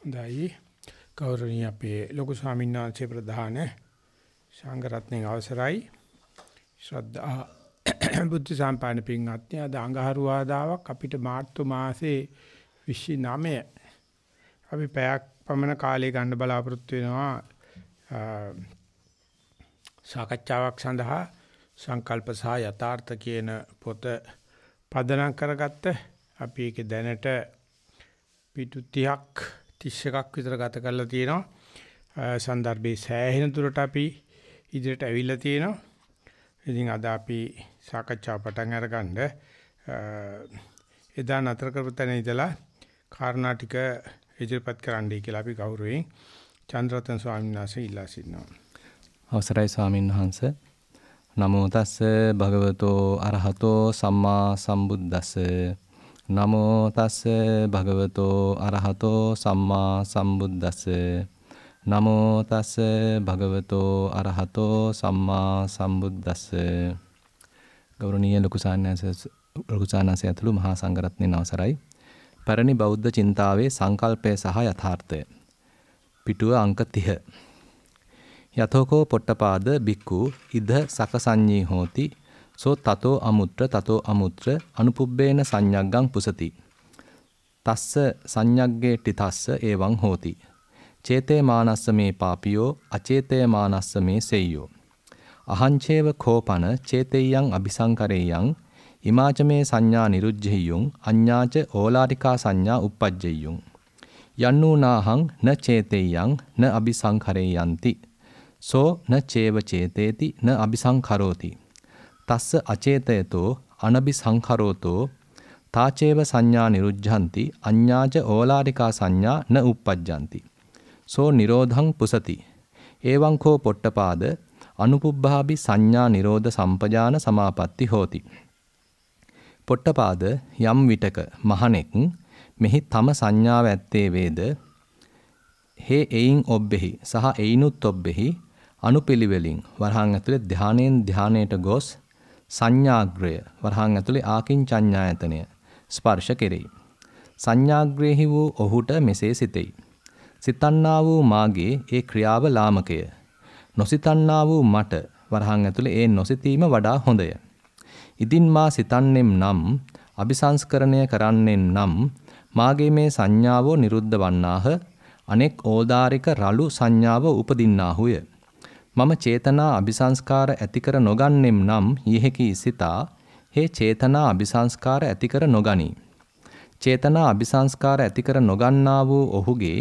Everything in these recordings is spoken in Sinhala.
හොඳයි ගෞරවණීය අපේ ලොකු ස්වාමීන් වහන්සේ ප්‍රධාන සංඝ රත්නයේ අවසරයි ශ්‍රද්ධා බුද්ධ සම්පන්න පින්වත්නි අද අඟහරුවාදාවක් අපිට මාර්තු මාසේ 29 අපි පැයක් පමණ කාලය ගන්න බලාපොරොත්තු වෙනවා සාකච්ඡාවක් සඳහා සංකල්ප සහ යථාර්ථ කියන පොත පදනම් කරගත්ත අපි ඒක දැනට පිටු 30ක් 31ක් විතර ගත කරලා තියෙනවා. සන්දර්භයේ සෑහෙන දුරට අපි ඉදිරියට ඇවිල්ලා තියෙනවා. ඉතින් අද අපි සාකච්ඡා පටන් අරගන්න එදා නතර කරපු තැන ඉඳලා කාරණා ටික ඉදිරිපත් කරන්නයි කියලා අපි ගෞරවයෙන් චන්ද්‍රරතන ස්වාමීන් වහන්සේ ඉල්ලා සිටිනවා. අවසරයි ස්වාමීන් වහන්සේ නමෝ තස්ස භගවතෝ අරහතෝ සම්මා සම්බුද්දස්ස නමෝ තස්ස භගවතෝ අරහතෝ සම්මා සම්බුද්දස්ස නමෝ තස්ස භගවතෝ අරහතෝ සම්මා සම්බුද්දස්ස ගෞරවනීය ලකුසානස ලකුසානස ඇතුළු මහා සංඝරත්නයන් අවසරයි පැරණි බෞද්ධ චින්තාවේ සංකල්පය සහ යථාර්ථය පිටුව අංක 30 යතෝකෝ පොට්ටපාද බික්කු ඉද සකසඤ්ඤී හෝති සෝ තතෝ අමුත්‍ර තතෝ අමුත්‍ර අනුපුබ්බේන සංඥග්ගං පුසති. තස්ස සංඥග්ගේ ටිතස්ස එවං හෝති. චේතේ මානස්ස මේ පාපියෝ අචේතේ මානස්ස මේ සෙය්‍යෝ. අහංචේව කෝපන චේතේයං අபிසංකරේයං හිමාච මේ සංඥා නිරුද්ධෙය්‍යුං අඤ්ඤාච ඕලාටිකා සංඥා uppajjeyyuං යන්නූනාහං න චේතේයං න අபிසංකරේයන්ති සෝ න චේව චේතේති න අபிසංකරෝති තස්ස අචේතයතෝ අනබි සංඛරෝතෝ තාචේව සංඥා නිරුද්ධಂತಿ අඤ්ඤාච ඕලාරිකා සංඥා න උප්පජ්ජಂತಿ සෝ නිරෝධං පුසති එවං කෝ පොට්ටපාද අනුපුබ්බාභි සංඥා නිරෝධ සම්පජාන සමාපatti හෝති පොට්ටපාද යම් විටක මහණෙක් මෙහි තම සංඥාව ඇත්තේ වේද හේ එයින් ඔබ්බෙහි සහ එයිනුත් ඔබ්බෙහි අනුපිළිවෙලින් වරහන් ඇතුලේ ධානයෙන් ධානයට ගොස් සංඥාග්‍රය වරහන් ඇතුලේ ආකින්චඤ්ඤායතනය ස්පර්ශ කෙරෙයි. සංඥාග්‍රේහි වූ ඔහුට මෙසේ සිතෙයි. සිතන්නා වූ මාගේ ඒ ක්‍රියාව ලාමකය. නොසිතන්නා වූ මට වරහන් ඇතුලේ ඒ නොසිතීම වඩා හොඳය. ඉදින් මා සිතන්නෙම් නම් අபிසංස්කරණය කරන්නෙන් නම් මාගේ මේ සංඥාවෝ නිරුද්ධ වන්නාහ අනෙක් ඕදාරික රළු සංඥාව උපදින්නාහුය. මම චේතනා අபிසංස්කාර ඇතිකර නොගන්නෙම් නම් යෙහිකි සිතා හේ චේතනා අபிසංස්කාර ඇතිකර නොගනී. චේතනා අபிසංස්කාර ඇතිකර නොගන්නා වූ ඔහුගේ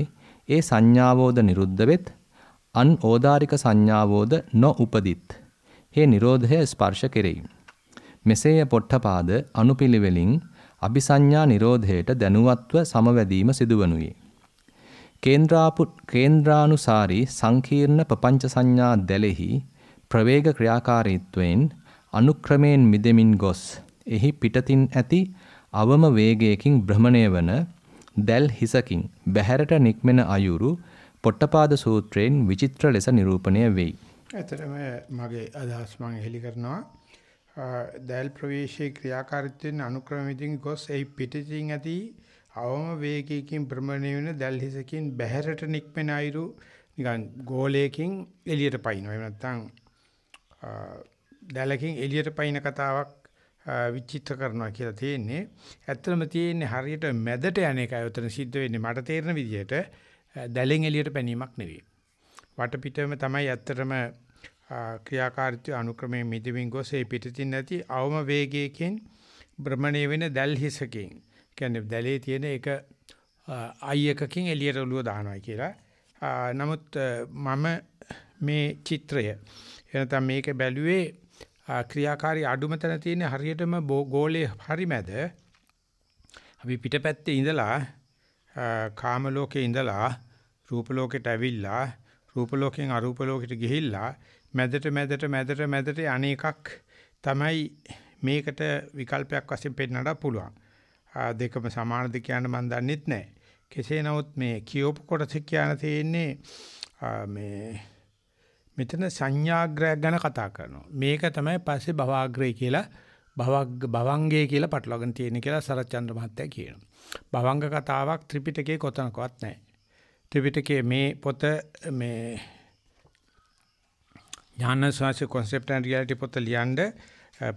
ඒ සංඥාවෝද නිරුද්ධ වෙත් අන් ඕදාරික සංඥාවෝද නොඋපදිත්. හේ Nirodhaය ස්පර්ශ කෙරෙයි. මෙසේය පොට්ටපාද අනුපිළිවෙලින් අபிසඤ්ඤා නිරෝධයට දැනුවත්ව සමවැදීම සිදුවනුයේ. කේන්ද්‍රානුසාරී සංකීර්ණ ප්‍රපංච සංඥා දැලෙහි ප්‍රවේග ක්‍රියාකාරීත්වයෙන් අනුක්‍රමයෙන් මිදෙමින් ගොස් එහි පිටතින් ඇති අවම වේගයකින් භ්‍රමණය වන දැල් හිසකින් බැහැරට නික්මෙන අයුරු පොට්ටපාද සූත්‍රයෙන් විචිත්‍ර ලෙස නිරූපණය වෙයි. ඇතරම මගේ අදහස් මම හෙළි කරනවා දැල් ප්‍රවේශයේ ක්‍රියාකාරීත්වයෙන් අනුක්‍රමයෙන් ගොස් එහි පිටතින් ඇති අවම වේගයකින් භ්‍රමණය වෙන දැල්හිසකින් බැහැරට නික්මෙන අයුරු නිකන් ගෝලයකින් එළියට පයින්නවා. එහෙම නැත්නම් දැලකින් එළියට පයින් කතාවක් විචිත්‍ර කරනවා කියලා තියෙන්නේ. ඇත්තම තියෙන්නේ හරියට මැදට යන එකයි උතන සිද්ධ වෙන්නේ. මට තේරෙන විදිහට දැලෙන් එළියට පැනීමක් නෙවෙයි. වටපිටම තමයි ඇත්තටම ක්‍රියාකාරීත්වය අනුක්‍රමයෙන් මිදෙමින් ගොස් ඒ පිටින් නැති අවම වේගයකින් භ්‍රමණය වෙන දැල්හිසකින් කියන්නේ දැලේ තියෙන එක අයි එකකින් එළියට ඔලුව දානවා කියලා. නමුත් මම මේ චිත්‍රය එනතම් මේක බැලුවේ ක්‍රියාකාරී අඩුම තැන තියෙන හරියටම ගෝලයේ හරිමැද අපි පිටපැත්තේ ඉඳලා කාම ලෝකේ ඉඳලා රූප ලෝකෙට ඇවිල්ලා රූප ලෝකෙන් අරූප ලෝකෙට ගිහිල්ලා මැදට මැදට මැදට මැදට අනේකක් තමයි මේකට විකල්පයක් වශයෙන් පෙන්වන්නට පුළුවන්. දෙකම සමානද කියන්න මම දන්නෙත් නැහැ. කෙසේ නමුත් මේ කියෝප කොටස කියන තියෙන්නේ මේ මෙතන සංඥාග්‍රය ගැන කතා කරනවා. මේක තමයි පස්සේ භවග්‍රය කියලා භවග් භවංගය කියලා පටලවාගෙන තියෙන කියලා සරච්චන්ද්‍ර මහත්තයා කියනවා. භවංග කතාවක් ත්‍රිපිටකේ කොතනකවත් නැහැ. ත්‍රිපිටකයේ මේ පොත මේ ඥානසාරි concept and reality පොත ලියනද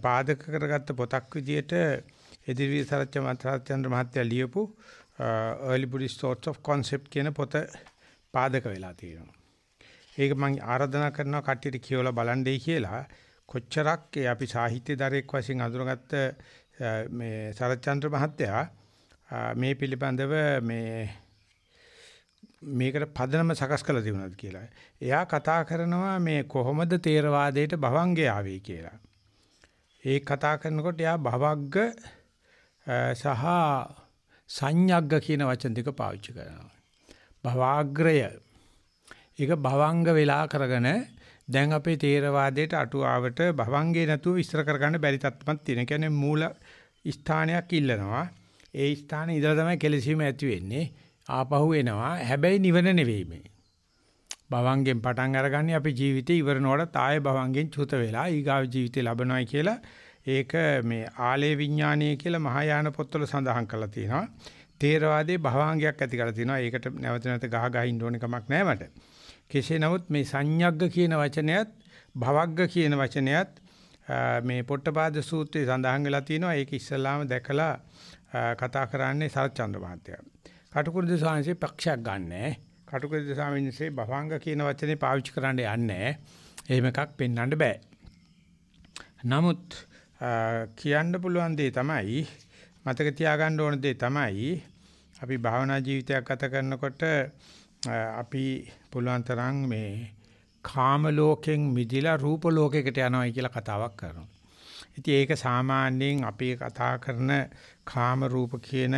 පාදක කරගත්ත පොතක් විදියට එදිරිවීර සරච්ච මහත්චන්ද්‍ර මහත්තයා ලියපු early buddhist thoughts of concept කියන පොත පාදක වෙලා තියෙනවා. ඒක මම ආරාධනා කරනවා කට්ටියට කියවලා බලන්නයි කියලා කොච්චරක් අපි සාහිත්‍ය දරෙක් වශයෙන් අඳුරගත්ත මේ සරච්චන්ද්‍ර මහත්තයා මේ පිළිබඳව මේ මේකට පදනම සකස් කළ තිබුණාද කියලා. එයා කතා කරනවා මේ කොහොමද තේරවාදයට භවංගේ ආවේ කියලා. ඒ කතා කරනකොට එයා භවග්ග සහ සංඥග්ග කියන වචන දෙක පාවිච්චි කරනවා. භවග්‍රය ඒක භවංග වෙලා කරගෙන දැන් අපේ තේරවාදයට අටුවාවට භවංගේ නැතුව විස්තර කරගන්න බැරි තත්ත්වයක් තියෙනවා. කියන්නේ මූල ස්ථානයක් ඉල්ලනවා. ඒ ස්ථානේ ඉඳලා තමයි කෙලසීම ඇති වෙන්නේ. ආපහු එනවා. හැබැයි නිවන නෙවෙයි මේ. භවංගෙන් පටන් අරගන්නේ අපි ජීවිතේ ඉවරනකොට ආය භවංගෙන් චුත වෙලා ඊගාව ජීවිතේ ලබනවායි කියලා ඒක මේ ආලේ විඥානය කියලා මහායාන පොත්වල සඳහන් කරලා තියෙනවා. තේරවාදයේ භවංගයක් ඇති කරලා තියෙනවා. ඒකට නැවත නැවත ගහ ගහින්න ඕන කමක් නැහැ මට. කෙසේ නමුත් මේ සංඥග්ග කියන වචනයත් භවග්ග කියන වචනයත් මේ පොට්ටපාද සූත්‍රයේ සඳහන් වෙලා තියෙනවා. ඒක ඉස්සල්ලාම දැකලා කතා කරන්නේ සරච්චන්ද්‍ර මහත්තයා. කටුකුරුද සාංශේ පක්ෂයක් ගන්නෑ. කටුකුරුද සාමින්සේ භවංග කියන වචනේ පාවිච්චි කරන්න යන්නේ. එහෙම එකක් පෙන්වන්න බෑ. නමුත් කියන්න පුළුවන් දේ තමයි මතක තියාගන්න ඕන දේ තමයි අපි භාවනා ජීවිතයක් ගත කරනකොට අපි පුළුවන් තරම් මේ කාම ලෝකෙන් මිදිලා රූප ලෝකයකට යනවායි කියලා කතාවක් කරනවා. ඉතින් ඒක සාමාන්‍යයෙන් අපි කතා කරන කාම රූප කියන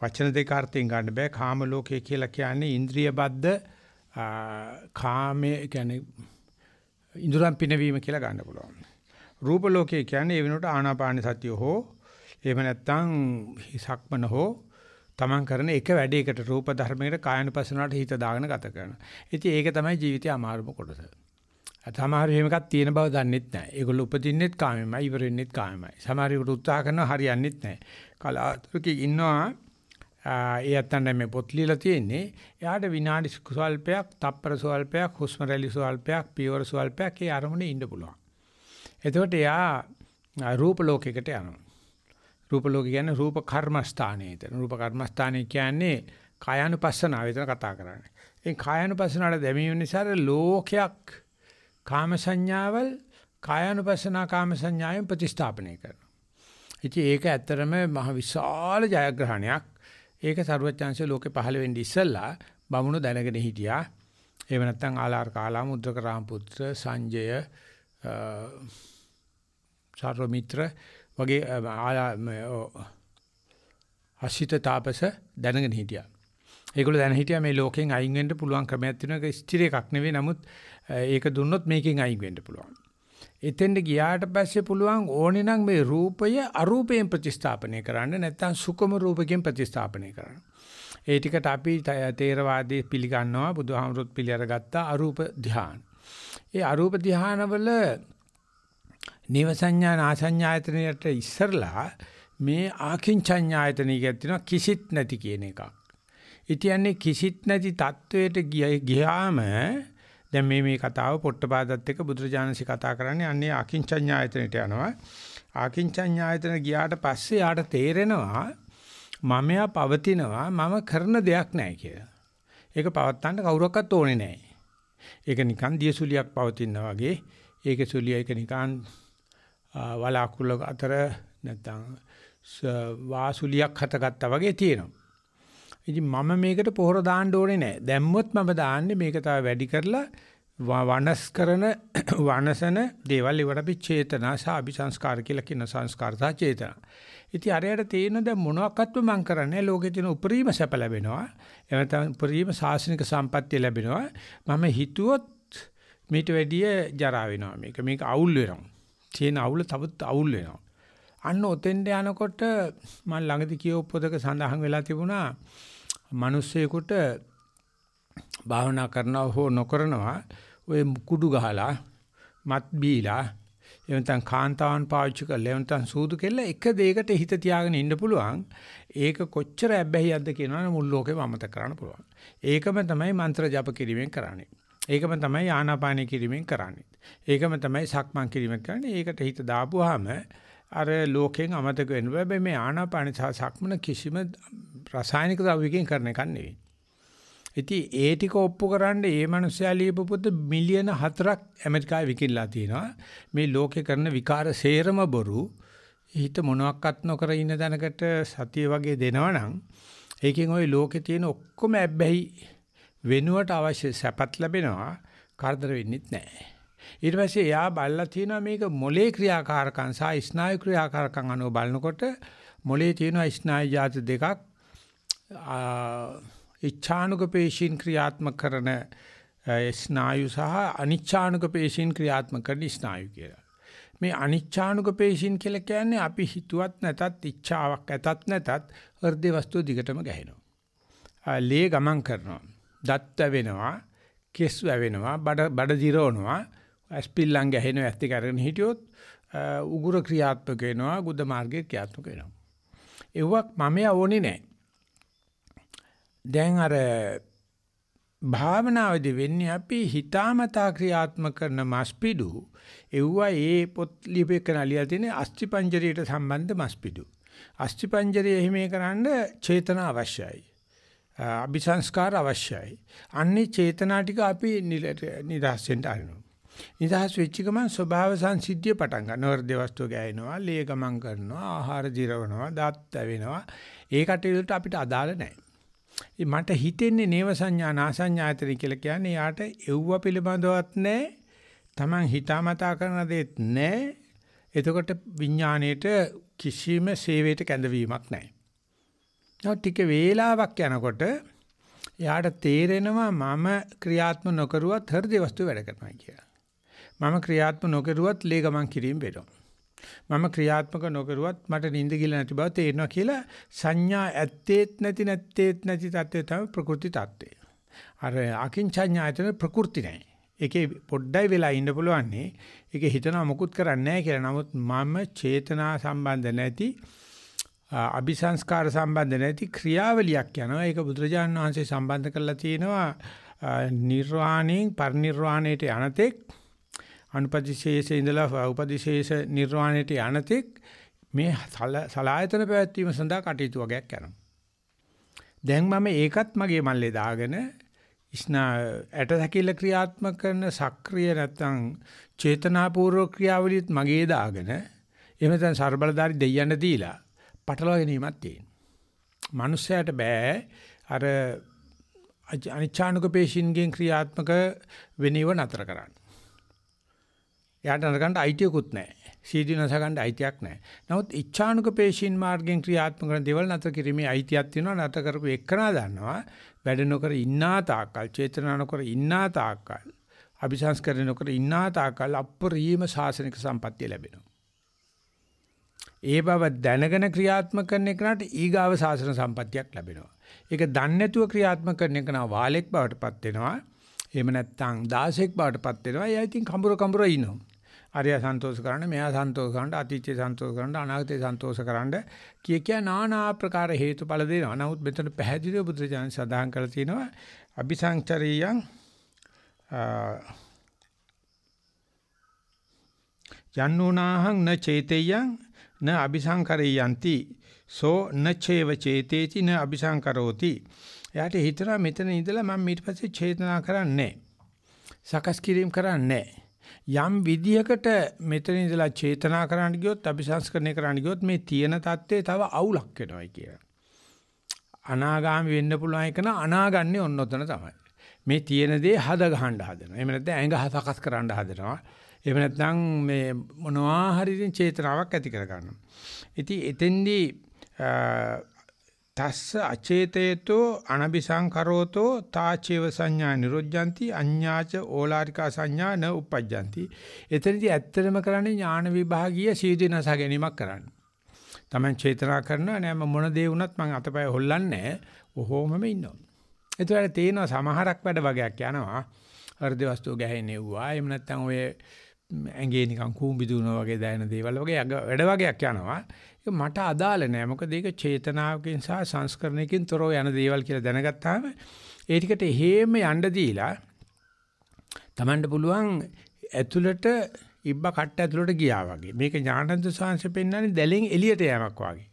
වචන දෙක අර්ථයෙන් ගන්න බෑ. කාම ලෝකය කියලා කියන්නේ ඉන්ද්‍රිය බද්ධ කාමයේ කියන්නේ ඉඳුරම් පිනවීම කියලා ගන්න පුළුවන්. රූප ලෝකය කියන්නේ ඒ වෙනුවට ආනාපාන සතිය හෝ එහෙම නැත්නම් සක්මන හෝ තමන් කරන එක වැඩේකට රූප ධර්මයකට කායනුපසනාවට හිත දාගෙන ගත කරනවා. ඉතින් ඒක තමයි ජීවිතයේ අමාරුම කොටස. සමහර එහෙම එකක් තියෙන බව දන්නෙත් නැහැ. ඒගොල්ලෝ උපදින්නෙත් කාමෙමයි, ඉවර වෙන්නෙත් කාමෙමයි. සමහරෙකුට උත්සාහ කරනවා හරියන්නේත් නැහැ. කලාතුරකින් ඉන්නවා ඒ අතන මේ පොත් ලියලා තියෙන්නේ එයාට විනාඩි ස්වල්පයක්, තප්පර ස්වල්පයක්, හුස්ම රැලි ස්වල්පයක්, පියවර ස්වල්පයක් ඒ අරමුණේ ඉන්න පුළුවන්. එතකොට එයා රූප ලෝකයකට යනවා. රූප ලෝකය කියන්නේ රූප කර්මස්ථානයේ ඉතන. රූප කර්මස්ථානය කියන්නේ කායानुපස්සනාව විතර කතා කරන්නේ. ඒ කායानुපස්සනාවට දැමීම නිසා ලෝකයක් කාම සංඥාවල් කායानुපස්සනා කාම සංඥාවෙන් ප්‍රතිස්ථාපනය කරනවා. ඉතින් ඒක ඇත්තරම මහ විශාල ජයග්‍රහණයක්. ඒක ਸਰවඥාන්සේ ලෝකේ පහළ වෙන්නේ ඉස්සෙල්ලා බමුණු දැනගෙන හිටියා. එහෙම නැත්නම් ආලාර කාලා මුද්‍රකරාම පුත්‍ර සංජය සාරෝ මිත්‍ර වගේ අසිත තාපස දැනගෙන හිටියා. ඒගොල්ලෝ දැන හිටියා මේ ලෝකෙන් අයින් වෙන්න පුළුවන් ක්‍රමයක් තියෙනවා. ඒක ස්ථිර එකක් නෙවෙයි. නමුත් ඒක දුන්නොත් මේකෙන් අයින් වෙන්න පුළුවන්. එතෙන්ට ගියාට පස්සේ පුළුවන් ඕනේ නම් මේ රූපය අරූපයෙන් ප්‍රතිස්ථාපනය කරන්න නැත්නම් සුකම රූපයෙන් ප්‍රතිස්ථාපනය කරන්න. ඒ ටිකට අපි තේරවාදී පිළිගන්නවා බුදුහාමුදුරුත් පිළිඅරගත්තා අරූප ධ්‍යාන. ඒ අරූප ධානවල නේව සංඥා නාසඤ්ඤායතනයට ඉස්සරලා මේ ආකින්චඤ්ඤායතනය කියනවා කිසිත් නැති කියන එකක්. ඒ කියන්නේ කිසිත් නැති தത്വයට ගියාම දැන් මේ මේ කතාව පොට්ටපාදත් එක්ක බුදුරජාණන්සි කතා කරන්නේ අන්නේ ආකින්චඤ්ඤායතනයට යනවා. ආකින්චඤ්ඤායතන ගියාට පස්සේ යාට තේරෙනවා මමයා පවතිනවා මම කරන දෙයක් නැහැ කියලා. ඒක පවත්තන්න කවුරක්වත් ඕනේ නැහැ. ඒක නිකන් දියසුලියක් පවතිනා වගේ ඒක සුලිය ඒක නිකන් වලාකුළු අතර නැත්නම් වාසුලියක් හතගත්තා වගේ තියෙනවා. ඉතින් මම මේකට පොහොර දාන්න ඕනේ නැහැ. දැම්මොත් මම දාන්නේ මේක තව වැඩි කරලා වනස් කරන වනසන දේවල් ඉවර අපි චේතනා සහ අபிසංස්කාර කියලා කියන සංස්කාර සහ චේතනා. ඉතින් අරයට තේරෙන දැන් මොනවත්ම මම කරන්නේ ලෝකේ තියෙන උපරිම සැප ලැබෙනවා. එහෙම තමයි උපරිම සාසනික සම්පත්තිය ලැබෙනවා. මම හිතුවොත් මීට වැඩිය ජරා වෙනවා මේක. මේක අවුල් වෙනවා. තියෙන අවුල තවත් අවුල් වෙනවා. අන්න ඔතෙන්ට යනකොට මම ළඟදී කියව පොතක සඳහන් වෙලා තිබුණා මිනිස්සෙකුට භාවනා කරනවා හෝ නොකරනවා ඔය කුඩු ගහලා මත් බීලා එහෙම නැත්නම් කාන්තාවන් පාවිච්චි කරලා එහෙම නැත්නම් සූදු කෙල්ල එක දෙයකට හිත තියාගෙන ඉන්න පුළුවන් ඒක කොච්චර ඇබ්බැහියක්ද කියනවනම් මුල් ලෝකෙම අමතක කරන්න පුළුවන් ඒකම තමයි මන්ත්‍ර ජප කිරීමෙන් කරන්නේ ඒකම තමයි ආනාපාන කිරීමෙන් කරන්නේ ඒකම තමයි සක්මන් කිරීමෙන් කරන්නේ ඒකට හිත දාපුවාම අර ලෝකයෙන් අමතක වෙන්න බෑ මේ ආනාපාන සක්මන කිසිම රසායනික ද්‍රව්‍යකින් කරන එකක් නෙවෙයි ඉතින් ඒ ටික ඔප්පු කරන්න මේ මිනිස්සයා ලියපු පොත මිලියන 4ක් ඇමරිකාවේ විකිණලා තියෙනවා. මේ ලෝකේ කරන විකාර සේරම බොරු. හිත මොනවත් නොකර ඉන්න දැනකට සතිය වගේ දෙනවනම් ඒකෙන් ওই ලෝකේ තියෙන ඔක්කොම ඇබ්බැහි වෙනුවට අවශ්‍ය සැපත් ලැබෙනවා. කරදර වෙන්නෙත් නැහැ. ඊට පස්සේ එයා බලලා තියෙනවා මේක මොලේ ක්‍රියාකාරකම් සහ ස්නායු ක්‍රියාකාරකම් අනුව බලනකොට මොලේ තියෙනවා ස්නායු જાති දෙකක් ඉච්ඡානුක පේශීන් ක්‍රියාත්මක කරන ස්නායු සහ අනිච්ඡානුක පේශීන් ක්‍රියාත්මක කරන ස්නායු කියලා. මේ අනිච්ඡානුක පේශීන් කියලා කියන්නේ අපි හිතුවත් නැතත් ඉච්ඡාවක් ඇතත් නැතත් හෘද වස්තුව දිගටම ගහිනවා. ලේ ගමන් කරනවා. දත් වැවෙනවා, කෙස් වැවෙනවා, බඩ බඩ දිරවනවා, ඇස්පිල්ලම් ගැහෙනවා ඇස් දෙක අරගෙන හිටියොත් උගුර ක්‍රියාත්මක වෙනවා, ගුද මාර්ගය ක්‍රියාත්මක වෙනවා. ඒවක් මම යවෝනේ නැහැ. දැන් අර භාවනාවේදී වෙන්නේ අපි හිතාමතා ක්‍රියාත්මක කරන මස්පිඩු එව්වා ඒ පොත් ලියපෙකන ලියලා තියෙන අස්ථිපංජරයට සම්බන්ධ මස්පිඩු අස්ථිපංජරය එහෙම කරන්න චේතන අවශ්‍යයි අபிසංස්කාර අවශ්‍යයි අන්නේ චේතනා ටික අපි නිදහසෙන් අරිනවා නිදහස් වෙච්ච ගමන් ස්වභාව සංසිද්ධිය පටන් ගන්නවා හෘද වස්තුව ගෑනවා ලේ ගමන් කරනවා ආහාර ජීරවනවා දාත් වෙනවා ඒ කටයුතු අපිට අදාළ නැහැ මට හිතෙන්නේ නේව සංඥා නාසඤ්ඤායතන කියලා කියන්නේ යාට එව්ව පිළිබඳවත් නැහැ. Taman හිතාමතා කරන දෙයක් නැහැ. එතකොට විඥාණයට කිසිම සේවයට කැඳවීමක් නැහැ. නමුත් ටික වේලාවක් යනකොට යාට තේරෙනවා මම ක්‍රියාත්මක නොකරුවත් හෘද වස්තු වැඩ කරනවා කියලා. මම ක්‍රියාත්මක නොකරුවත් ලේ ගමන් කිරීම වෙනවා. මම ක්‍රියාත්මක නොකරුවත් මට නිින්ද ගිල නැති බව තේරෙනවා කියලා සංඥා ඇත්තේත් නැති නැත්තේත් නැති තත්ත්වය තමයි ප්‍රකෘති තත්ත්වය. අර අකින්චඤ්ඤායතන ප්‍රකෘති නැහැ. ඒකේ පොඩ්ඩයි වෙලා ඉන්න පුළුවන්නේ. ඒකේ හිතනවා මුකුත් කරන්නේ නැහැ කියලා. නමුත් මම චේතනා සම්බන්ධ නැති අபிසංස්කාර සම්බන්ධ නැති ක්‍රියාවලියක් යනවා. ඒක බුදුරජාණන් වහන්සේ සම්බන්ධ කරලා තියෙනවා. නිර්වාණයෙන් පරිනිර්වාණයට යනතෙක් අනුපදිශේෂේ ඉඳලා උපදිශේෂ නිර්වාණයට යනතෙක් මේ සලායතන පැවැත්වීම සඳහා කටයුතු වගේක් කරනවා. දැන් මම ඒකත් මගේ මල්ලේ දාගෙන ස්නා ඇටසැකිල්ල ක්‍රියාත්මක කරන සක්‍රිය නැත්නම් චේතනාපූර්ව ක්‍රියාවලියත් මගේ දාගෙන එහෙම නැත්නම් ਸਰබලධාරි දෙයයන් දීලා පටලවා ගැනීමක් තියෙනවා. මනුස්සයාට බෑ අර අනිච්ඡානුක පේශින්ගෙන් ක්‍රියාත්මක වෙනව නතර කරන්න. එයාට නරකන්න අයිතියකුත් නැහැ. සීදී නැස ගන්න අයිතියක් නැහැ. නමුත් ඉච්ඡානුක පේශීන් මාර්ගෙන් ක්‍රියාත්මක කරන දේවල් නැතර කිරීමේ අයිතියක් තියෙනවා. නැතර කරපු එක්කනා දන්නවා. වැඩ නොකර ඉන්නා තාක්කල්, චේතනා නොකර ඉන්නා තාක්කල්, අபிසංස්කරණ නොකර ඉන්නා තාක්කල් අප්පරීම සාසනික සම්පත්තිය ලැබෙනවා. ඒ බව දැනගෙන ක්‍රියාත්මක කරන එකට ඊගාව සාසන සම්පත්තියක් ලැබෙනවා. ඒක දන්නේ නැතුව ක්‍රියාත්මක කරන එක නා වාලෙක් බවටපත් වෙනවා. එහෙම නැත්නම් 16ක් බවටපත් වෙනවා. එයා ඉතින් කඹුර කඹුර ඉනවා. අරයා සන්තෝෂ කරන්න, මෙයා සන්තෝෂ කරන්න, අතීතේ සන්තෝෂ කරන්න, අනාගතේ සන්තෝෂ කරන්න කිය කිය নানা ආකාර හේතුඵල දෙනවා. නමුත් මෙතන පැහැදිලිව බුදුරජාණන් සදාහන් කරලා තියෙනවා අபிසංචරියං යන්නුනාහං න චේතේයං න අபிසංකරේයන්ති සෝ න චේව චේතේති න අபிසංකරෝති එයාට හිතනවා මෙතන ඉඳලා මම ඊට පස්සේ චේතනා කරන්නේ සකස් කිරීම කරන්නේ යම් විදියකට මෙතන ඉඳලා චේතනා කරන්න ගියොත් අபிසංස්කරණය කරන්න ගියොත් මේ තියෙන தත්ත්වය තව අවුලක් වෙනවයි කියලා. අනාගාමි වෙන්න පුළුවන් එකන අනාගන්නේ ඔන්න ඔතන තමයි. මේ තියෙන දේ හද ගහන්න හදනවා. එහෙම නැත්නම් ඇඟ හසකස් කරන්න හදනවා. එහෙම නැත්නම් මේ මොනවා හරි චේතනාවක් ඇති කර ගන්නවා. ඉතින් එතෙන්දී තස්ස අචේතේතෝ අනබිසංකරෝතෝ තාචේව සංඥා නිරුද්ධಂತಿ අඤ්ඤාච ඕලාරිකා සංඥා න උපජ්ජಂತಿ එතනදී ඇත්තටම කරන්නේ ඥාන විභාගීය සීදෙනස ගැනීමක් කරන්න. Taman චේතනා කරනවා නෑ මම මොන දේ වුණත් මං අතපය හොල්ලන්නේ ඔහොමම ඉන්නවා. ඒතරට තේනවා සමහරක් වැඩ වගයක් යනවා. හෘද වස්තු ගැහෙනෙව්වා. එහෙම නැත්නම් ඔය ඇඟේ නිකන් කූඹි දුවනවා වගේ දැනෙන දේවල් වගේ වැඩ වගයක් යනවා. ඒක මට අදාළ නෑ. මොකද ඒක චේතනාවකින් සහ සංස්කරණයකින් තොරව යන දේවල් කියලා දැනගත්තාම ඒ ටිකට හේම යන්න දීලා Tamanට පුළුවන් ඇතුළට ඉබ්බා කට්ට ඇතුළට ගියා වගේ. මේක ඥානන්ත සාංශ පෙන්වන්නේ දැලෙන් එළියට යamak වගේ.